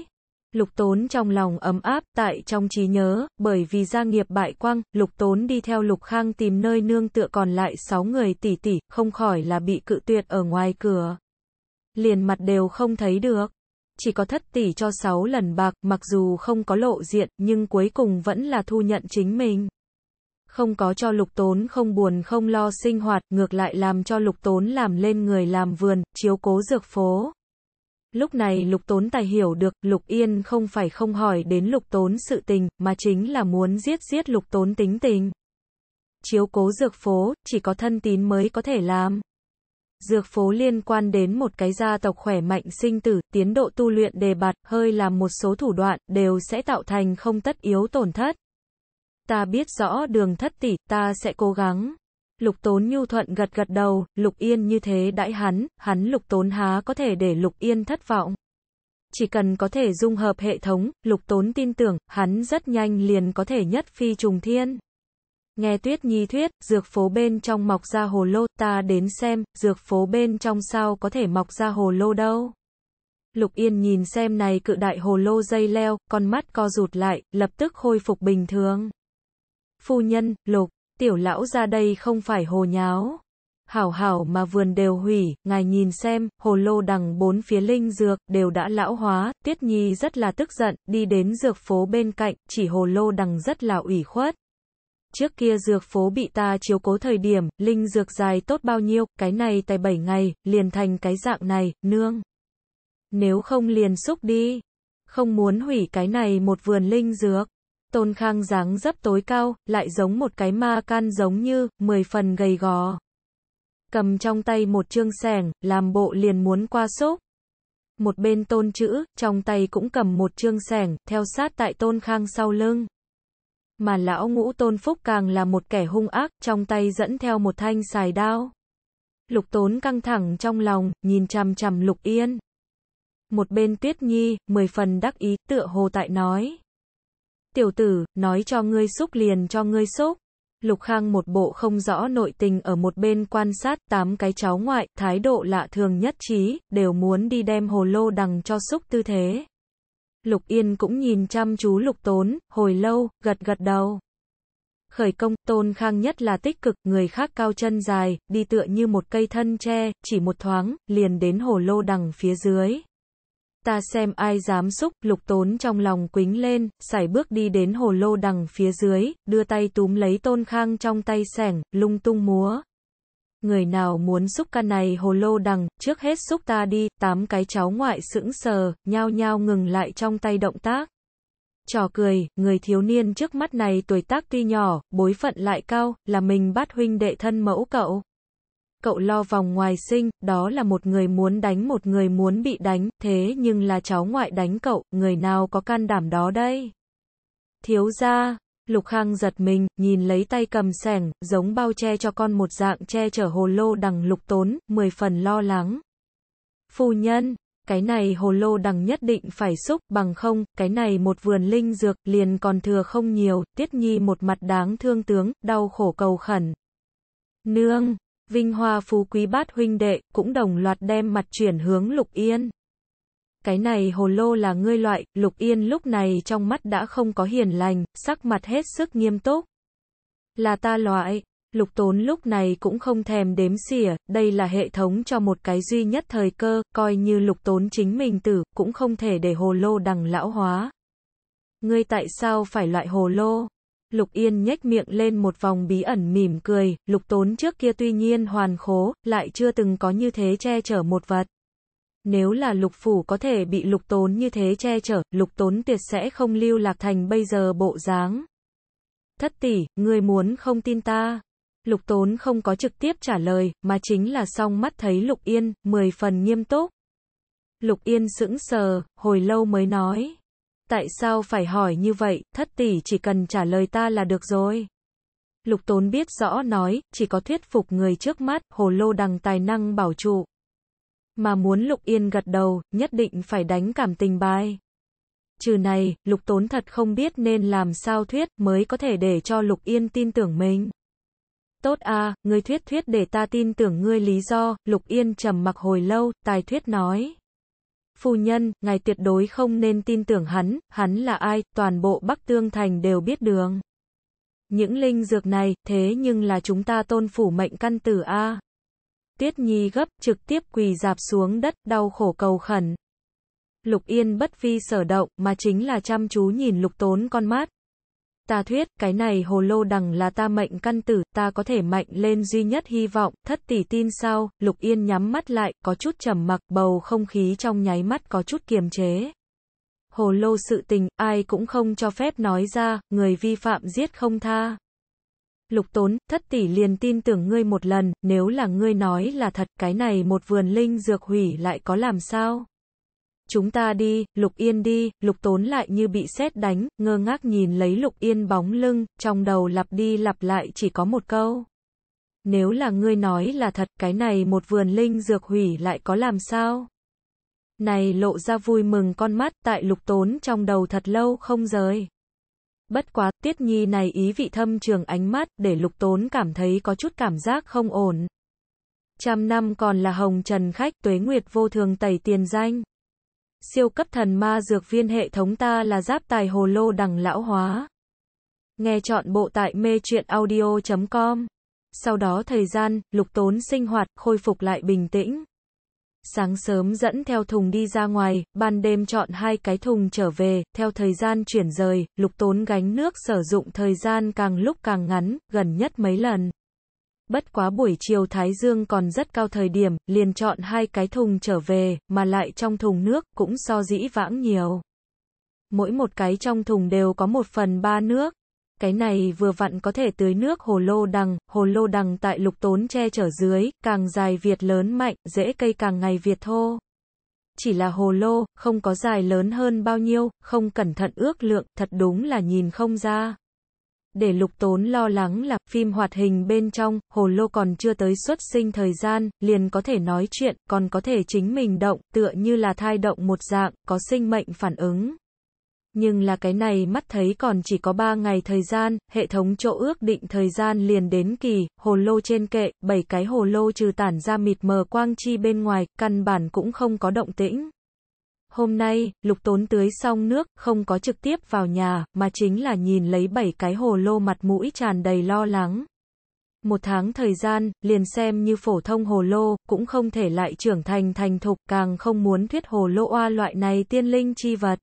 Lục tốn trong lòng ấm áp, tại trong trí nhớ, bởi vì gia nghiệp bại quang, lục tốn đi theo lục khang tìm nơi nương tựa còn lại 6 người tỷ tỷ, không khỏi là bị cự tuyệt ở ngoài cửa. Liền mặt đều không thấy được chỉ có thất tỷ cho 6 lần bạc, mặc dù không có lộ diện, nhưng cuối cùng vẫn là thu nhận chính mình. Không có cho lục tốn không buồn không lo sinh hoạt, ngược lại làm cho lục tốn làm lên người làm vườn, chiếu cố dược phố. Lúc này lục tốn tài hiểu được, lục yên không phải không hỏi đến lục tốn sự tình, mà chính là muốn giết giết lục tốn tính tình. Chiếu cố dược phố, chỉ có thân tín mới có thể làm. Dược phố liên quan đến một cái gia tộc khỏe mạnh sinh tử, tiến độ tu luyện đề bạt, hơi làm một số thủ đoạn, đều sẽ tạo thành không tất yếu tổn thất. Ta biết rõ đường thất tỷ, ta sẽ cố gắng. Lục tốn nhu thuận gật gật đầu, lục yên như thế đãi hắn, hắn lục tốn há có thể để lục yên thất vọng. Chỉ cần có thể dung hợp hệ thống, lục tốn tin tưởng, hắn rất nhanh liền có thể nhất phi trùng thiên. Nghe Tuyết Nhi thuyết, dược phố bên trong mọc ra hồ lô, ta đến xem, dược phố bên trong sao có thể mọc ra hồ lô đâu. Lục Yên nhìn xem này cự đại hồ lô dây leo, con mắt co rụt lại, lập tức khôi phục bình thường. Phu nhân, Lục, tiểu lão ra đây không phải hồ nháo. Hảo hảo mà vườn đều hủy, ngài nhìn xem, hồ lô đằng bốn phía linh dược, đều đã lão hóa, Tuyết Nhi rất là tức giận, đi đến dược phố bên cạnh, chỉ hồ lô đằng rất là ủy khuất trước kia dược phố bị ta chiếu cố thời điểm, linh dược dài tốt bao nhiêu, cái này tài 7 ngày, liền thành cái dạng này, nương. Nếu không liền xúc đi, không muốn hủy cái này một vườn linh dược. Tôn Khang dáng dấp tối cao, lại giống một cái ma can giống như, mười phần gầy gò. Cầm trong tay một chương sẻng, làm bộ liền muốn qua xúc. Một bên tôn chữ, trong tay cũng cầm một chương sẻng, theo sát tại tôn khang sau lưng mà lão ngũ tôn phúc càng là một kẻ hung ác, trong tay dẫn theo một thanh xài đao. Lục tốn căng thẳng trong lòng, nhìn chằm chằm lục yên. Một bên tuyết nhi, mười phần đắc ý, tựa hồ tại nói. Tiểu tử, nói cho ngươi xúc liền cho ngươi xúc. Lục Khang một bộ không rõ nội tình ở một bên quan sát, tám cái cháu ngoại, thái độ lạ thường nhất trí, đều muốn đi đem hồ lô đằng cho xúc tư thế. Lục Yên cũng nhìn chăm chú Lục Tốn, hồi lâu, gật gật đầu. Khởi công, Tôn Khang nhất là tích cực, người khác cao chân dài, đi tựa như một cây thân tre, chỉ một thoáng, liền đến hồ lô đằng phía dưới. Ta xem ai dám xúc, lục tốn trong lòng quính lên, sải bước đi đến hồ lô đằng phía dưới, đưa tay túm lấy tôn khang trong tay sẻng, lung tung múa, Người nào muốn xúc ca này hồ lô đằng, trước hết xúc ta đi, tám cái cháu ngoại sững sờ, nhao nhao ngừng lại trong tay động tác. Trò cười, người thiếu niên trước mắt này tuổi tác tuy nhỏ, bối phận lại cao, là mình bắt huynh đệ thân mẫu cậu. Cậu lo vòng ngoài sinh, đó là một người muốn đánh một người muốn bị đánh, thế nhưng là cháu ngoại đánh cậu, người nào có can đảm đó đây? Thiếu gia, Lục Khang giật mình, nhìn lấy tay cầm sẻng, giống bao che cho con một dạng che chở hồ lô đằng lục tốn, mười phần lo lắng. Phu nhân, cái này hồ lô đằng nhất định phải xúc, bằng không, cái này một vườn linh dược, liền còn thừa không nhiều, tiết nhi một mặt đáng thương tướng, đau khổ cầu khẩn. Nương, vinh hoa phú quý bát huynh đệ, cũng đồng loạt đem mặt chuyển hướng lục yên cái này hồ lô là ngươi loại, lục yên lúc này trong mắt đã không có hiền lành, sắc mặt hết sức nghiêm túc. Là ta loại, lục tốn lúc này cũng không thèm đếm xỉa, đây là hệ thống cho một cái duy nhất thời cơ, coi như lục tốn chính mình tử, cũng không thể để hồ lô đằng lão hóa. Ngươi tại sao phải loại hồ lô? Lục Yên nhếch miệng lên một vòng bí ẩn mỉm cười, lục tốn trước kia tuy nhiên hoàn khố, lại chưa từng có như thế che chở một vật. Nếu là lục phủ có thể bị lục tốn như thế che chở, lục tốn tuyệt sẽ không lưu lạc thành bây giờ bộ dáng. Thất tỷ, người muốn không tin ta. Lục tốn không có trực tiếp trả lời, mà chính là song mắt thấy lục yên, mười phần nghiêm túc. Lục yên sững sờ, hồi lâu mới nói. Tại sao phải hỏi như vậy, thất tỷ chỉ cần trả lời ta là được rồi. Lục tốn biết rõ nói, chỉ có thuyết phục người trước mắt, hồ lô đằng tài năng bảo trụ. Mà muốn Lục Yên gật đầu, nhất định phải đánh cảm tình bài. Trừ này, Lục Tốn thật không biết nên làm sao thuyết mới có thể để cho Lục Yên tin tưởng mình. Tốt a ngươi thuyết thuyết để ta tin tưởng ngươi lý do, Lục Yên trầm mặc hồi lâu, tài thuyết nói. Phu nhân, ngài tuyệt đối không nên tin tưởng hắn, hắn là ai, toàn bộ Bắc Tương Thành đều biết đường. Những linh dược này, thế nhưng là chúng ta tôn phủ mệnh căn tử A. Tiết Nhi gấp, trực tiếp quỳ dạp xuống đất, đau khổ cầu khẩn. Lục Yên bất vi sở động, mà chính là chăm chú nhìn Lục Tốn con mắt. Ta thuyết, cái này hồ lô đằng là ta mệnh căn tử, ta có thể mạnh lên duy nhất hy vọng, thất tỷ tin sao, Lục Yên nhắm mắt lại, có chút trầm mặc, bầu không khí trong nháy mắt có chút kiềm chế. Hồ lô sự tình, ai cũng không cho phép nói ra, người vi phạm giết không tha. Lục tốn, thất tỷ liền tin tưởng ngươi một lần, nếu là ngươi nói là thật, cái này một vườn linh dược hủy lại có làm sao? Chúng ta đi, lục yên đi, lục tốn lại như bị sét đánh, ngơ ngác nhìn lấy lục yên bóng lưng, trong đầu lặp đi lặp lại chỉ có một câu. Nếu là ngươi nói là thật, cái này một vườn linh dược hủy lại có làm sao? Này lộ ra vui mừng con mắt tại lục tốn trong đầu thật lâu không rời. Bất quá, tiết nhi này ý vị thâm trường ánh mắt, để lục tốn cảm thấy có chút cảm giác không ổn. Trăm năm còn là hồng trần khách, tuế nguyệt vô thường tẩy tiền danh. Siêu cấp thần ma dược viên hệ thống ta là giáp tài hồ lô đằng lão hóa. Nghe chọn bộ tại mê truyện audio.com. Sau đó thời gian, lục tốn sinh hoạt, khôi phục lại bình tĩnh sáng sớm dẫn theo thùng đi ra ngoài, ban đêm chọn hai cái thùng trở về, theo thời gian chuyển rời, lục tốn gánh nước sử dụng thời gian càng lúc càng ngắn, gần nhất mấy lần. Bất quá buổi chiều Thái Dương còn rất cao thời điểm, liền chọn hai cái thùng trở về, mà lại trong thùng nước, cũng so dĩ vãng nhiều. Mỗi một cái trong thùng đều có một phần ba nước. Cái này vừa vặn có thể tưới nước hồ lô đằng, hồ lô đằng tại lục tốn che chở dưới, càng dài việt lớn mạnh, dễ cây càng ngày việt thô. Chỉ là hồ lô, không có dài lớn hơn bao nhiêu, không cẩn thận ước lượng, thật đúng là nhìn không ra. Để lục tốn lo lắng là, phim hoạt hình bên trong, hồ lô còn chưa tới xuất sinh thời gian, liền có thể nói chuyện, còn có thể chính mình động, tựa như là thai động một dạng, có sinh mệnh phản ứng nhưng là cái này mắt thấy còn chỉ có 3 ngày thời gian, hệ thống chỗ ước định thời gian liền đến kỳ, hồ lô trên kệ, 7 cái hồ lô trừ tản ra mịt mờ quang chi bên ngoài, căn bản cũng không có động tĩnh. Hôm nay, lục tốn tưới xong nước, không có trực tiếp vào nhà, mà chính là nhìn lấy 7 cái hồ lô mặt mũi tràn đầy lo lắng. Một tháng thời gian, liền xem như phổ thông hồ lô, cũng không thể lại trưởng thành thành thục, càng không muốn thuyết hồ lô oa loại này tiên linh chi vật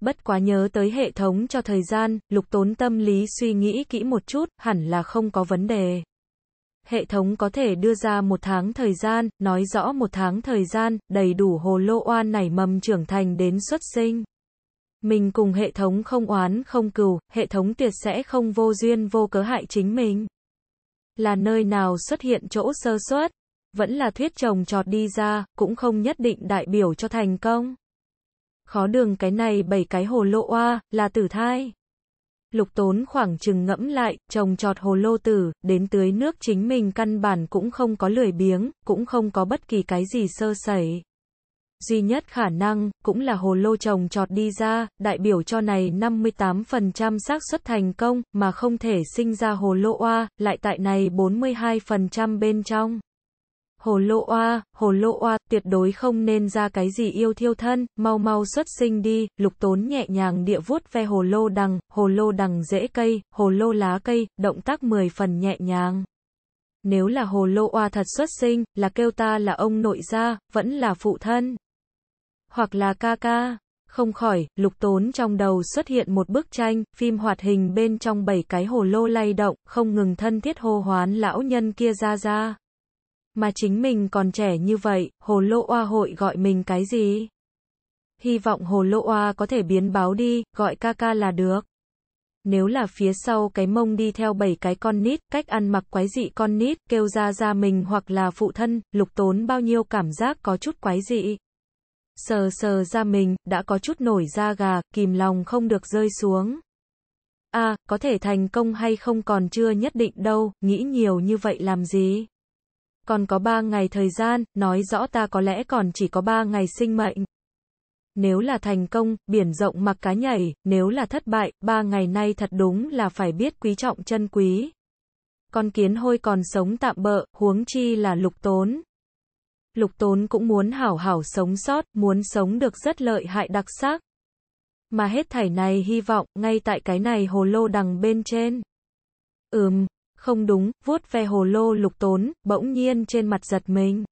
bất quá nhớ tới hệ thống cho thời gian, lục tốn tâm lý suy nghĩ kỹ một chút, hẳn là không có vấn đề. Hệ thống có thể đưa ra một tháng thời gian, nói rõ một tháng thời gian, đầy đủ hồ lô oan nảy mầm trưởng thành đến xuất sinh. Mình cùng hệ thống không oán không cừu, hệ thống tuyệt sẽ không vô duyên vô cớ hại chính mình. Là nơi nào xuất hiện chỗ sơ suất, vẫn là thuyết trồng trọt đi ra, cũng không nhất định đại biểu cho thành công khó đường cái này bảy cái hồ lô oa, là tử thai. Lục tốn khoảng chừng ngẫm lại, trồng trọt hồ lô tử, đến tưới nước chính mình căn bản cũng không có lười biếng, cũng không có bất kỳ cái gì sơ sẩy. Duy nhất khả năng, cũng là hồ lô trồng trọt đi ra, đại biểu cho này 58% xác suất thành công, mà không thể sinh ra hồ lô oa, lại tại này 42% bên trong. Hồ lô Oa, Hồ lô Oa, tuyệt đối không nên ra cái gì yêu thiêu thân, mau mau xuất sinh đi, lục tốn nhẹ nhàng địa vuốt ve hồ lô đằng, hồ lô đằng rễ cây, hồ lô lá cây, động tác mười phần nhẹ nhàng. Nếu là hồ lô oa thật xuất sinh, là kêu ta là ông nội gia, vẫn là phụ thân. Hoặc là ca ca. Không khỏi, lục tốn trong đầu xuất hiện một bức tranh, phim hoạt hình bên trong bảy cái hồ lô lay động, không ngừng thân thiết hô hoán lão nhân kia ra ra. Mà chính mình còn trẻ như vậy, hồ lô oa hội gọi mình cái gì? Hy vọng hồ lô oa có thể biến báo đi, gọi ca ca là được. Nếu là phía sau cái mông đi theo bảy cái con nít, cách ăn mặc quái dị con nít, kêu ra ra mình hoặc là phụ thân, lục tốn bao nhiêu cảm giác có chút quái dị. Sờ sờ ra mình, đã có chút nổi da gà, kìm lòng không được rơi xuống. a à, có thể thành công hay không còn chưa nhất định đâu, nghĩ nhiều như vậy làm gì? còn có 3 ngày thời gian, nói rõ ta có lẽ còn chỉ có 3 ngày sinh mệnh. Nếu là thành công, biển rộng mặc cá nhảy, nếu là thất bại, ba ngày nay thật đúng là phải biết quý trọng chân quý. Con kiến hôi còn sống tạm bợ, huống chi là lục tốn. Lục tốn cũng muốn hảo hảo sống sót, muốn sống được rất lợi hại đặc sắc. Mà hết thảy này hy vọng, ngay tại cái này hồ lô đằng bên trên. Ừm, không đúng, vuốt ve hồ lô lục tốn, bỗng nhiên trên mặt giật mình.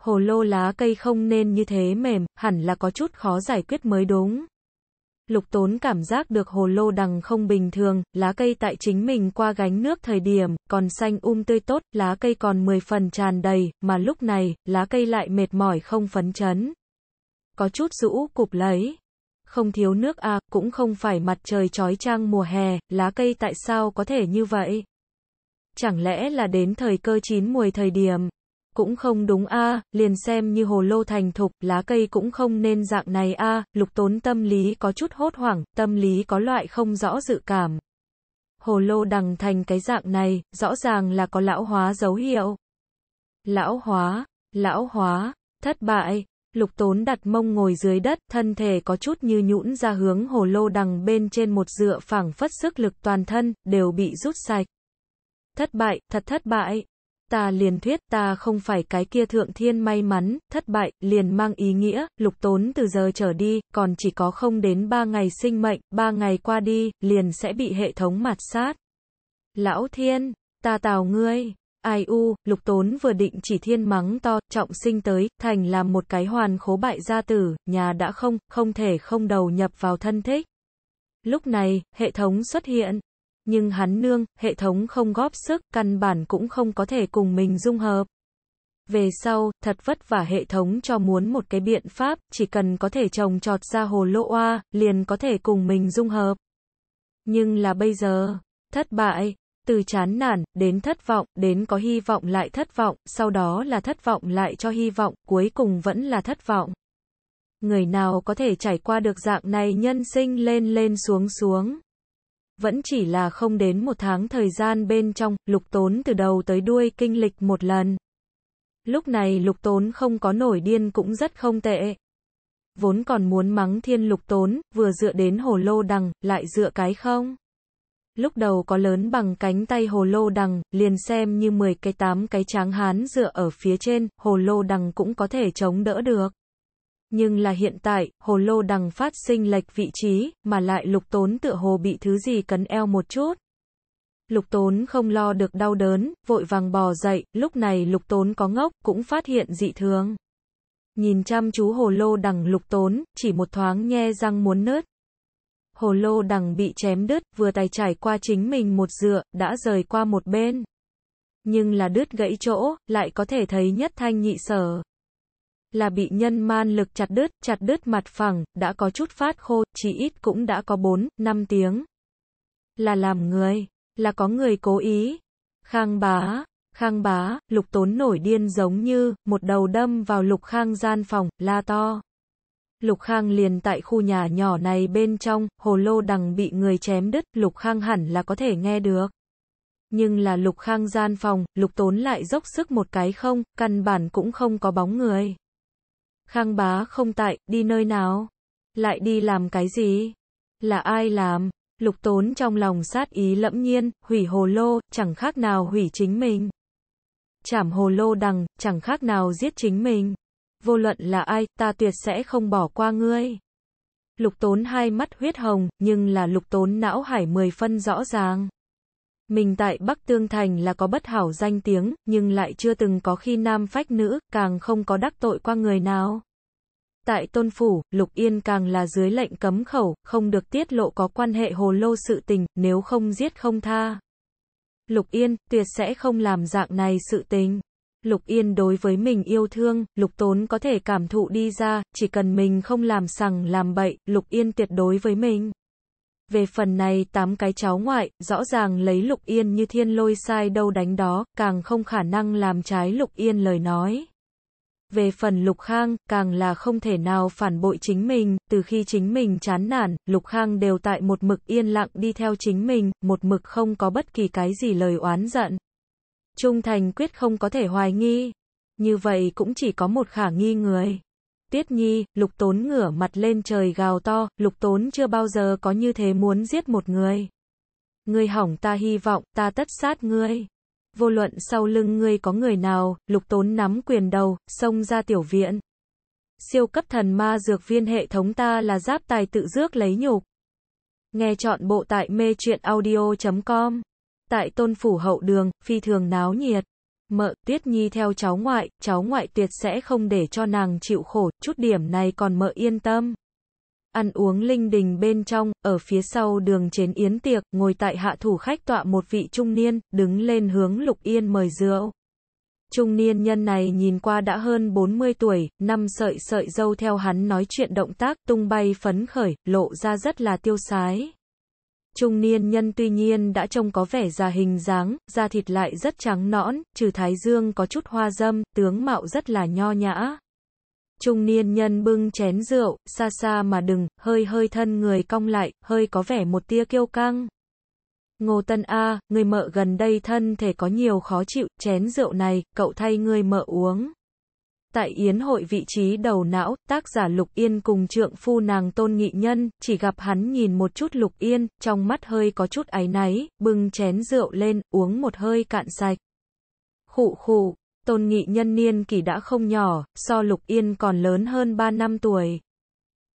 Hồ lô lá cây không nên như thế mềm, hẳn là có chút khó giải quyết mới đúng. Lục tốn cảm giác được hồ lô đằng không bình thường, lá cây tại chính mình qua gánh nước thời điểm, còn xanh um tươi tốt, lá cây còn 10 phần tràn đầy, mà lúc này, lá cây lại mệt mỏi không phấn chấn. Có chút rũ cụp lấy. Không thiếu nước à, cũng không phải mặt trời trói trang mùa hè, lá cây tại sao có thể như vậy? chẳng lẽ là đến thời cơ chín mùi thời điểm. Cũng không đúng a, liền xem như hồ lô thành thục, lá cây cũng không nên dạng này a, lục tốn tâm lý có chút hốt hoảng, tâm lý có loại không rõ dự cảm. Hồ lô đằng thành cái dạng này, rõ ràng là có lão hóa dấu hiệu. Lão hóa, lão hóa, thất bại, Lục tốn đặt mông ngồi dưới đất, thân thể có chút như nhũn ra hướng hồ lô đằng bên trên một dựa phẳng phất sức lực toàn thân, đều bị rút sạch. Thất bại, thật thất bại. Ta liền thuyết ta không phải cái kia thượng thiên may mắn, thất bại, liền mang ý nghĩa, lục tốn từ giờ trở đi, còn chỉ có không đến ba ngày sinh mệnh, ba ngày qua đi, liền sẽ bị hệ thống mạt sát. Lão thiên, ta tào ngươi. Ai u, lục tốn vừa định chỉ thiên mắng to, trọng sinh tới, thành làm một cái hoàn khố bại gia tử, nhà đã không, không thể không đầu nhập vào thân thích. Lúc này, hệ thống xuất hiện, nhưng hắn nương, hệ thống không góp sức, căn bản cũng không có thể cùng mình dung hợp. Về sau, thật vất vả hệ thống cho muốn một cái biện pháp, chỉ cần có thể trồng trọt ra hồ lô oa, liền có thể cùng mình dung hợp. Nhưng là bây giờ, thất bại, từ chán nản, đến thất vọng, đến có hy vọng lại thất vọng, sau đó là thất vọng lại cho hy vọng, cuối cùng vẫn là thất vọng. Người nào có thể trải qua được dạng này nhân sinh lên lên xuống xuống vẫn chỉ là không đến một tháng thời gian bên trong, lục tốn từ đầu tới đuôi kinh lịch một lần. Lúc này lục tốn không có nổi điên cũng rất không tệ. Vốn còn muốn mắng thiên lục tốn, vừa dựa đến hồ lô đằng, lại dựa cái không. Lúc đầu có lớn bằng cánh tay hồ lô đằng, liền xem như 10 cái 8 cái tráng hán dựa ở phía trên, hồ lô đằng cũng có thể chống đỡ được nhưng là hiện tại, hồ lô đằng phát sinh lệch vị trí, mà lại lục tốn tựa hồ bị thứ gì cấn eo một chút. Lục tốn không lo được đau đớn, vội vàng bò dậy, lúc này lục tốn có ngốc, cũng phát hiện dị thường. Nhìn chăm chú hồ lô đằng lục tốn, chỉ một thoáng nhe răng muốn nứt. Hồ lô đằng bị chém đứt, vừa tài trải qua chính mình một dựa, đã rời qua một bên. Nhưng là đứt gãy chỗ, lại có thể thấy nhất thanh nhị sở là bị nhân man lực chặt đứt, chặt đứt mặt phẳng, đã có chút phát khô, chỉ ít cũng đã có 4, 5 tiếng. Là làm người, là có người cố ý. Khang bá, khang bá, lục tốn nổi điên giống như, một đầu đâm vào lục khang gian phòng, la to. Lục Khang liền tại khu nhà nhỏ này bên trong, hồ lô đằng bị người chém đứt, Lục Khang hẳn là có thể nghe được. Nhưng là Lục Khang gian phòng, Lục Tốn lại dốc sức một cái không, căn bản cũng không có bóng người. Khang bá không tại, đi nơi nào? Lại đi làm cái gì? Là ai làm? Lục tốn trong lòng sát ý lẫm nhiên, hủy hồ lô, chẳng khác nào hủy chính mình. Chảm hồ lô đằng, chẳng khác nào giết chính mình. Vô luận là ai, ta tuyệt sẽ không bỏ qua ngươi. Lục tốn hai mắt huyết hồng, nhưng là lục tốn não hải mười phân rõ ràng. Mình tại Bắc Tương Thành là có bất hảo danh tiếng, nhưng lại chưa từng có khi nam phách nữ, càng không có đắc tội qua người nào. Tại Tôn Phủ, Lục Yên càng là dưới lệnh cấm khẩu, không được tiết lộ có quan hệ hồ lô sự tình, nếu không giết không tha. Lục Yên, tuyệt sẽ không làm dạng này sự tình. Lục Yên đối với mình yêu thương, Lục Tốn có thể cảm thụ đi ra, chỉ cần mình không làm sằng làm bậy, Lục Yên tuyệt đối với mình. Về phần này tám cái cháu ngoại, rõ ràng lấy Lục Yên như thiên lôi sai đâu đánh đó, càng không khả năng làm trái Lục Yên lời nói. Về phần Lục Khang, càng là không thể nào phản bội chính mình, từ khi chính mình chán nản, Lục Khang đều tại một mực yên lặng đi theo chính mình, một mực không có bất kỳ cái gì lời oán giận. Trung thành quyết không có thể hoài nghi. Như vậy cũng chỉ có một khả nghi người. Tiết Nhi, Lục Tốn ngửa mặt lên trời gào to, Lục Tốn chưa bao giờ có như thế muốn giết một người. Ngươi hỏng ta hy vọng, ta tất sát ngươi. Vô luận sau lưng ngươi có người nào, Lục Tốn nắm quyền đầu, xông ra tiểu viện. Siêu cấp thần ma dược viên hệ thống ta là giáp tài tự dước lấy nhục. Nghe chọn bộ tại mê truyện audio.com. Tại tôn phủ hậu đường, phi thường náo nhiệt mợ, Tiết Nhi theo cháu ngoại, cháu ngoại tuyệt sẽ không để cho nàng chịu khổ, chút điểm này còn mợ yên tâm. Ăn uống linh đình bên trong, ở phía sau đường trên yến tiệc, ngồi tại hạ thủ khách tọa một vị trung niên, đứng lên hướng Lục Yên mời rượu. Trung niên nhân này nhìn qua đã hơn 40 tuổi, năm sợi sợi dâu theo hắn nói chuyện động tác tung bay phấn khởi, lộ ra rất là tiêu sái. Trung niên nhân tuy nhiên đã trông có vẻ già hình dáng, da thịt lại rất trắng nõn, trừ thái dương có chút hoa dâm, tướng mạo rất là nho nhã. Trung niên nhân bưng chén rượu, xa xa mà đừng, hơi hơi thân người cong lại, hơi có vẻ một tia kiêu căng. Ngô Tân A, người mợ gần đây thân thể có nhiều khó chịu, chén rượu này, cậu thay người mợ uống tại Yến hội vị trí đầu não, tác giả Lục Yên cùng trượng phu nàng Tôn Nghị Nhân, chỉ gặp hắn nhìn một chút Lục Yên, trong mắt hơi có chút áy náy, bưng chén rượu lên, uống một hơi cạn sạch. Khụ khụ, Tôn Nghị Nhân niên kỷ đã không nhỏ, so Lục Yên còn lớn hơn 3 năm tuổi.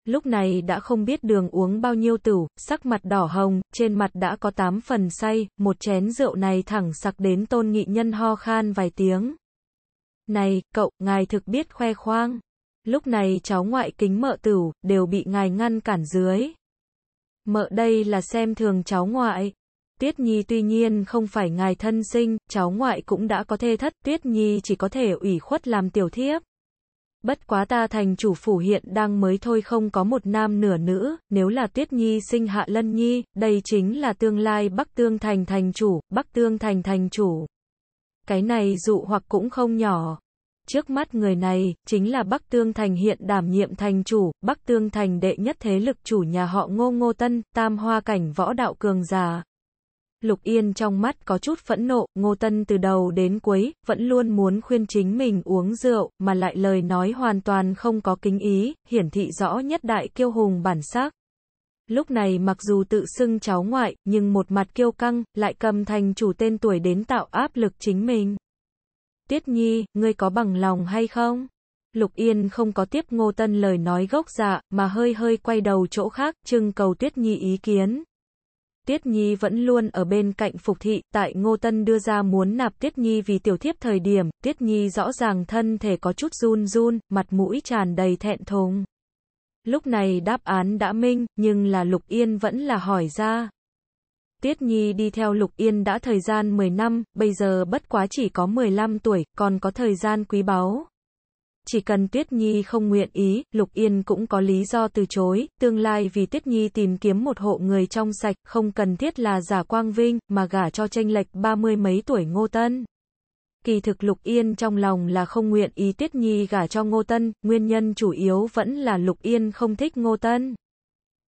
Lúc này đã không biết đường uống bao nhiêu tửu, sắc mặt đỏ hồng, trên mặt đã có tám phần say, một chén rượu này thẳng sặc đến Tôn Nghị Nhân ho khan vài tiếng. Này, cậu, ngài thực biết khoe khoang. Lúc này cháu ngoại kính mợ tửu, đều bị ngài ngăn cản dưới. Mợ đây là xem thường cháu ngoại. Tiết Nhi tuy nhiên không phải ngài thân sinh, cháu ngoại cũng đã có thê thất, Tiết Nhi chỉ có thể ủy khuất làm tiểu thiếp. Bất quá ta thành chủ phủ hiện đang mới thôi không có một nam nửa nữ, nếu là Tiết Nhi sinh Hạ Lân Nhi, đây chính là tương lai Bắc Tương Thành thành chủ, Bắc Tương Thành thành chủ. Cái này dụ hoặc cũng không nhỏ. Trước mắt người này, chính là Bắc Tương Thành hiện đảm nhiệm thành chủ, Bắc Tương Thành đệ nhất thế lực chủ nhà họ Ngô Ngô Tân, tam hoa cảnh võ đạo cường già. Lục Yên trong mắt có chút phẫn nộ, Ngô Tân từ đầu đến cuối, vẫn luôn muốn khuyên chính mình uống rượu, mà lại lời nói hoàn toàn không có kính ý, hiển thị rõ nhất đại kiêu hùng bản sắc. Lúc này mặc dù tự xưng cháu ngoại, nhưng một mặt kiêu căng, lại cầm thành chủ tên tuổi đến tạo áp lực chính mình. Tiết Nhi, ngươi có bằng lòng hay không? Lục Yên không có tiếp Ngô Tân lời nói gốc dạ, mà hơi hơi quay đầu chỗ khác, trưng cầu Tuyết Nhi ý kiến. Tiết Nhi vẫn luôn ở bên cạnh phục thị, tại Ngô Tân đưa ra muốn nạp Tiết Nhi vì tiểu thiếp thời điểm, Tiết Nhi rõ ràng thân thể có chút run run, mặt mũi tràn đầy thẹn thùng. Lúc này đáp án đã minh, nhưng là Lục Yên vẫn là hỏi ra. Tiết Nhi đi theo Lục Yên đã thời gian 10 năm, bây giờ bất quá chỉ có 15 tuổi, còn có thời gian quý báu. Chỉ cần Tuyết Nhi không nguyện ý, Lục Yên cũng có lý do từ chối, tương lai vì Tuyết Nhi tìm kiếm một hộ người trong sạch, không cần thiết là giả quang vinh, mà gả cho tranh lệch ba mươi mấy tuổi ngô tân. Kỳ thực Lục Yên trong lòng là không nguyện ý Tiết Nhi gả cho Ngô Tân, nguyên nhân chủ yếu vẫn là Lục Yên không thích Ngô Tân.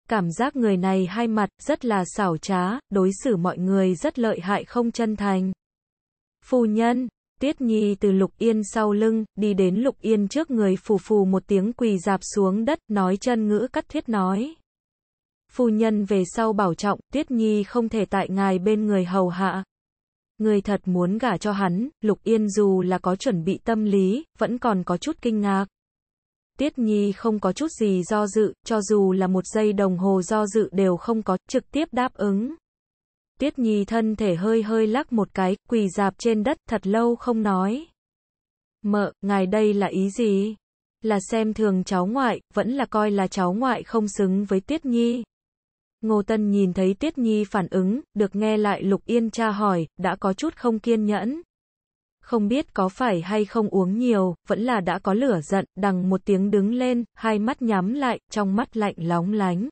Cảm giác người này hai mặt, rất là xảo trá, đối xử mọi người rất lợi hại không chân thành. Phu nhân, Tiết Nhi từ Lục Yên sau lưng, đi đến Lục Yên trước người phù phù một tiếng quỳ dạp xuống đất, nói chân ngữ cắt thiết nói. Phu nhân về sau bảo trọng, Tiết Nhi không thể tại ngài bên người hầu hạ, Người thật muốn gả cho hắn, Lục Yên dù là có chuẩn bị tâm lý, vẫn còn có chút kinh ngạc. Tiết Nhi không có chút gì do dự, cho dù là một giây đồng hồ do dự đều không có, trực tiếp đáp ứng. Tiết Nhi thân thể hơi hơi lắc một cái, quỳ dạp trên đất, thật lâu không nói. Mợ, ngài đây là ý gì? Là xem thường cháu ngoại, vẫn là coi là cháu ngoại không xứng với Tiết Nhi. Ngô Tân nhìn thấy Tiết Nhi phản ứng, được nghe lại Lục Yên tra hỏi, đã có chút không kiên nhẫn. Không biết có phải hay không uống nhiều, vẫn là đã có lửa giận, đằng một tiếng đứng lên, hai mắt nhắm lại, trong mắt lạnh lóng lánh.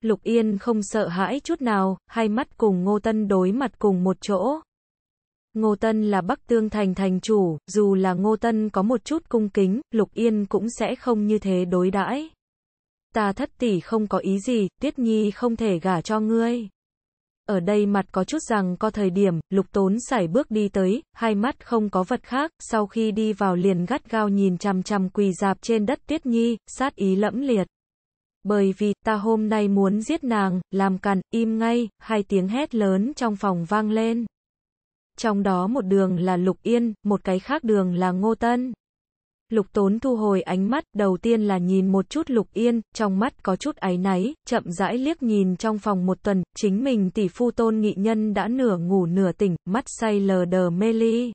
Lục Yên không sợ hãi chút nào, hai mắt cùng Ngô Tân đối mặt cùng một chỗ. Ngô Tân là Bắc Tương Thành thành chủ, dù là Ngô Tân có một chút cung kính, Lục Yên cũng sẽ không như thế đối đãi ta thất tỷ không có ý gì, tiết nhi không thể gả cho ngươi. Ở đây mặt có chút rằng có thời điểm, lục tốn xảy bước đi tới, hai mắt không có vật khác, sau khi đi vào liền gắt gao nhìn chằm chằm quỳ dạp trên đất tiết nhi, sát ý lẫm liệt. Bởi vì, ta hôm nay muốn giết nàng, làm cằn, im ngay, hai tiếng hét lớn trong phòng vang lên. Trong đó một đường là Lục Yên, một cái khác đường là Ngô Tân. Lục Tốn thu hồi ánh mắt, đầu tiên là nhìn một chút Lục Yên, trong mắt có chút áy náy, chậm rãi liếc nhìn trong phòng một tuần, chính mình tỷ phu tôn nghị nhân đã nửa ngủ nửa tỉnh, mắt say lờ đờ mê ly.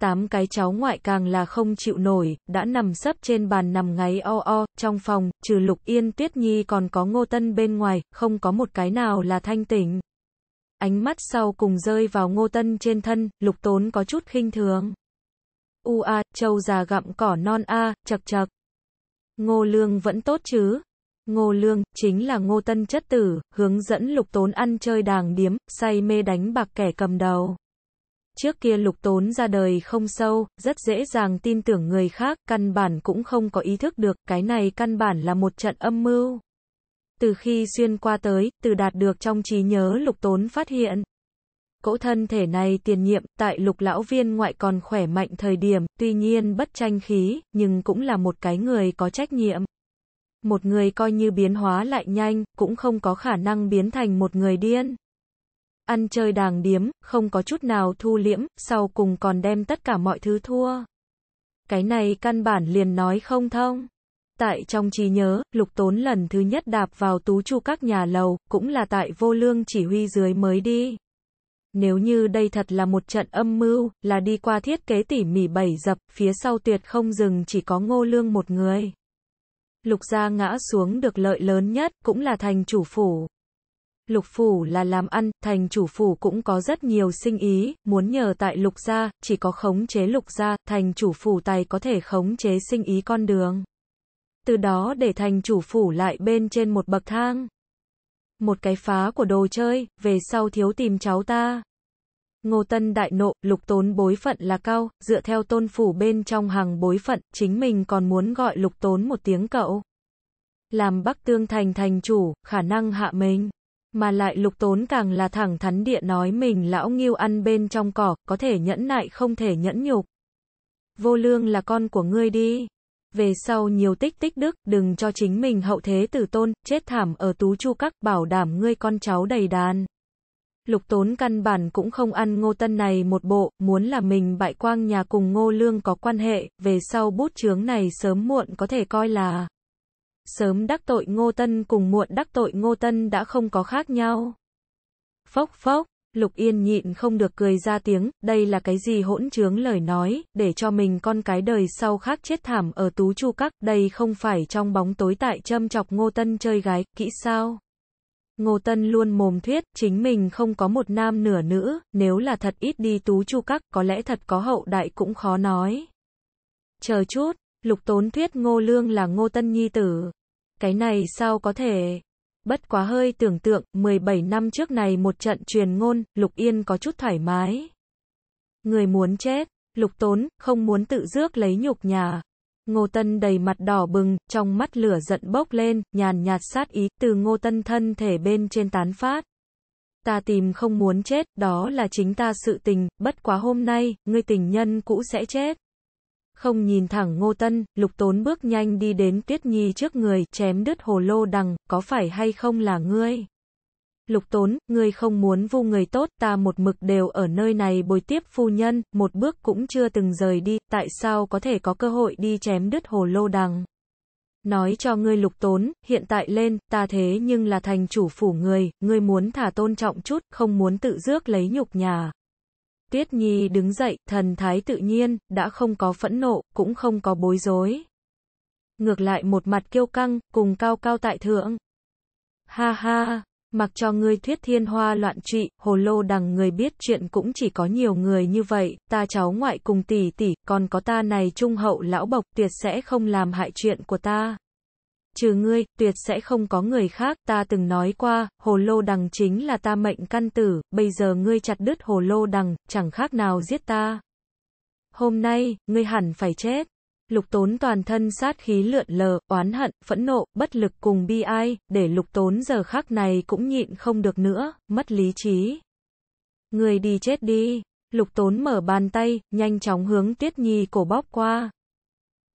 Tám cái cháu ngoại càng là không chịu nổi, đã nằm sấp trên bàn nằm ngáy o o, trong phòng, trừ Lục Yên Tuyết Nhi còn có Ngô Tân bên ngoài, không có một cái nào là thanh tỉnh. Ánh mắt sau cùng rơi vào Ngô Tân trên thân, Lục Tốn có chút khinh thường. U a, trâu già gặm cỏ non a, à, chậc chậc. Ngô Lương vẫn tốt chứ? Ngô Lương, chính là Ngô Tân chất tử, hướng dẫn Lục Tốn ăn chơi đàng điếm, say mê đánh bạc kẻ cầm đầu. Trước kia Lục Tốn ra đời không sâu, rất dễ dàng tin tưởng người khác, căn bản cũng không có ý thức được, cái này căn bản là một trận âm mưu. Từ khi xuyên qua tới, từ đạt được trong trí nhớ Lục Tốn phát hiện, cỗ thân thể này tiền nhiệm, tại lục lão viên ngoại còn khỏe mạnh thời điểm, tuy nhiên bất tranh khí, nhưng cũng là một cái người có trách nhiệm. Một người coi như biến hóa lại nhanh, cũng không có khả năng biến thành một người điên. Ăn chơi đàng điếm, không có chút nào thu liễm, sau cùng còn đem tất cả mọi thứ thua. Cái này căn bản liền nói không thông. Tại trong trí nhớ, lục tốn lần thứ nhất đạp vào tú chu các nhà lầu, cũng là tại vô lương chỉ huy dưới mới đi. Nếu như đây thật là một trận âm mưu, là đi qua thiết kế tỉ mỉ bảy dập, phía sau tuyệt không dừng chỉ có ngô lương một người. Lục gia ngã xuống được lợi lớn nhất, cũng là thành chủ phủ. Lục phủ là làm ăn, thành chủ phủ cũng có rất nhiều sinh ý, muốn nhờ tại lục gia, chỉ có khống chế lục gia, thành chủ phủ tài có thể khống chế sinh ý con đường. Từ đó để thành chủ phủ lại bên trên một bậc thang một cái phá của đồ chơi, về sau thiếu tìm cháu ta. Ngô Tân đại nộ, lục tốn bối phận là cao, dựa theo tôn phủ bên trong hàng bối phận, chính mình còn muốn gọi lục tốn một tiếng cậu. Làm Bắc Tương Thành thành chủ, khả năng hạ mình. Mà lại lục tốn càng là thẳng thắn địa nói mình lão nghiêu ăn bên trong cỏ, có thể nhẫn nại không thể nhẫn nhục. Vô lương là con của ngươi đi về sau nhiều tích tích đức, đừng cho chính mình hậu thế tử tôn, chết thảm ở tú chu các, bảo đảm ngươi con cháu đầy đàn. Lục tốn căn bản cũng không ăn ngô tân này một bộ, muốn là mình bại quang nhà cùng ngô lương có quan hệ, về sau bút chướng này sớm muộn có thể coi là sớm đắc tội ngô tân cùng muộn đắc tội ngô tân đã không có khác nhau. Phốc phốc, Lục Yên nhịn không được cười ra tiếng, đây là cái gì hỗn trướng lời nói, để cho mình con cái đời sau khác chết thảm ở tú chu các, đây không phải trong bóng tối tại châm chọc Ngô Tân chơi gái, kỹ sao? Ngô Tân luôn mồm thuyết, chính mình không có một nam nửa nữ, nếu là thật ít đi tú chu các, có lẽ thật có hậu đại cũng khó nói. Chờ chút, lục tốn thuyết Ngô Lương là Ngô Tân Nhi Tử. Cái này sao có thể... Bất quá hơi tưởng tượng, 17 năm trước này một trận truyền ngôn, Lục Yên có chút thoải mái. Người muốn chết, Lục Tốn, không muốn tự dước lấy nhục nhà. Ngô Tân đầy mặt đỏ bừng, trong mắt lửa giận bốc lên, nhàn nhạt sát ý, từ Ngô Tân thân thể bên trên tán phát. Ta tìm không muốn chết, đó là chính ta sự tình, bất quá hôm nay, ngươi tình nhân cũ sẽ chết. Không nhìn thẳng Ngô Tân, Lục Tốn bước nhanh đi đến Tuyết Nhi trước người, chém đứt hồ lô đằng, có phải hay không là ngươi? Lục Tốn, ngươi không muốn vu người tốt, ta một mực đều ở nơi này bồi tiếp phu nhân, một bước cũng chưa từng rời đi, tại sao có thể có cơ hội đi chém đứt hồ lô đằng? Nói cho ngươi lục tốn, hiện tại lên, ta thế nhưng là thành chủ phủ người, ngươi muốn thả tôn trọng chút, không muốn tự rước lấy nhục nhà. Tiết Nhi đứng dậy, thần thái tự nhiên, đã không có phẫn nộ, cũng không có bối rối. Ngược lại một mặt kiêu căng, cùng cao cao tại thượng. Ha ha, mặc cho ngươi thuyết thiên hoa loạn trị, hồ lô đằng người biết chuyện cũng chỉ có nhiều người như vậy, ta cháu ngoại cùng tỷ tỷ, còn có ta này trung hậu lão bộc tuyệt sẽ không làm hại chuyện của ta trừ ngươi, tuyệt sẽ không có người khác, ta từng nói qua, hồ lô đằng chính là ta mệnh căn tử, bây giờ ngươi chặt đứt hồ lô đằng, chẳng khác nào giết ta. Hôm nay, ngươi hẳn phải chết. Lục tốn toàn thân sát khí lượn lờ, oán hận, phẫn nộ, bất lực cùng bi ai, để lục tốn giờ khác này cũng nhịn không được nữa, mất lý trí. Người đi chết đi, lục tốn mở bàn tay, nhanh chóng hướng tuyết nhi cổ bóp qua,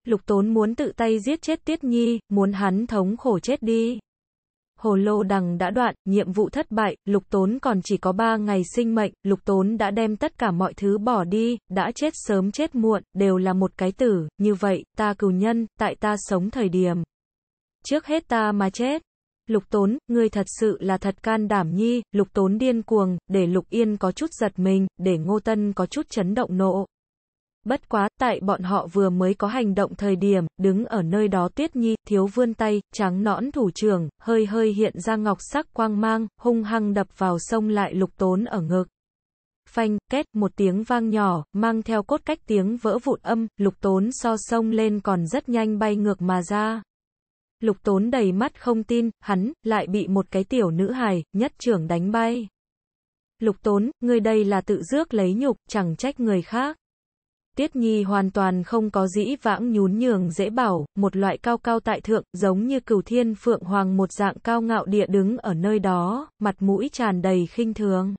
Lục Tốn muốn tự tay giết chết Tiết Nhi, muốn hắn thống khổ chết đi. Hồ lô đằng đã đoạn, nhiệm vụ thất bại, lục tốn còn chỉ có 3 ngày sinh mệnh, lục tốn đã đem tất cả mọi thứ bỏ đi, đã chết sớm chết muộn, đều là một cái tử, như vậy, ta cừu nhân, tại ta sống thời điểm. Trước hết ta mà chết. Lục tốn, ngươi thật sự là thật can đảm nhi, lục tốn điên cuồng, để lục yên có chút giật mình, để ngô tân có chút chấn động nộ. Bất quá, tại bọn họ vừa mới có hành động thời điểm, đứng ở nơi đó tuyết nhi, thiếu vươn tay, trắng nõn thủ trưởng, hơi hơi hiện ra ngọc sắc quang mang, hung hăng đập vào sông lại lục tốn ở ngực. Phanh, kết, một tiếng vang nhỏ, mang theo cốt cách tiếng vỡ vụn âm, lục tốn so sông lên còn rất nhanh bay ngược mà ra. Lục tốn đầy mắt không tin, hắn, lại bị một cái tiểu nữ hài, nhất trưởng đánh bay. Lục tốn, người đây là tự dước lấy nhục, chẳng trách người khác. Tiết Nhi hoàn toàn không có dĩ vãng nhún nhường dễ bảo, một loại cao cao tại thượng, giống như cửu thiên phượng hoàng một dạng cao ngạo địa đứng ở nơi đó, mặt mũi tràn đầy khinh thường.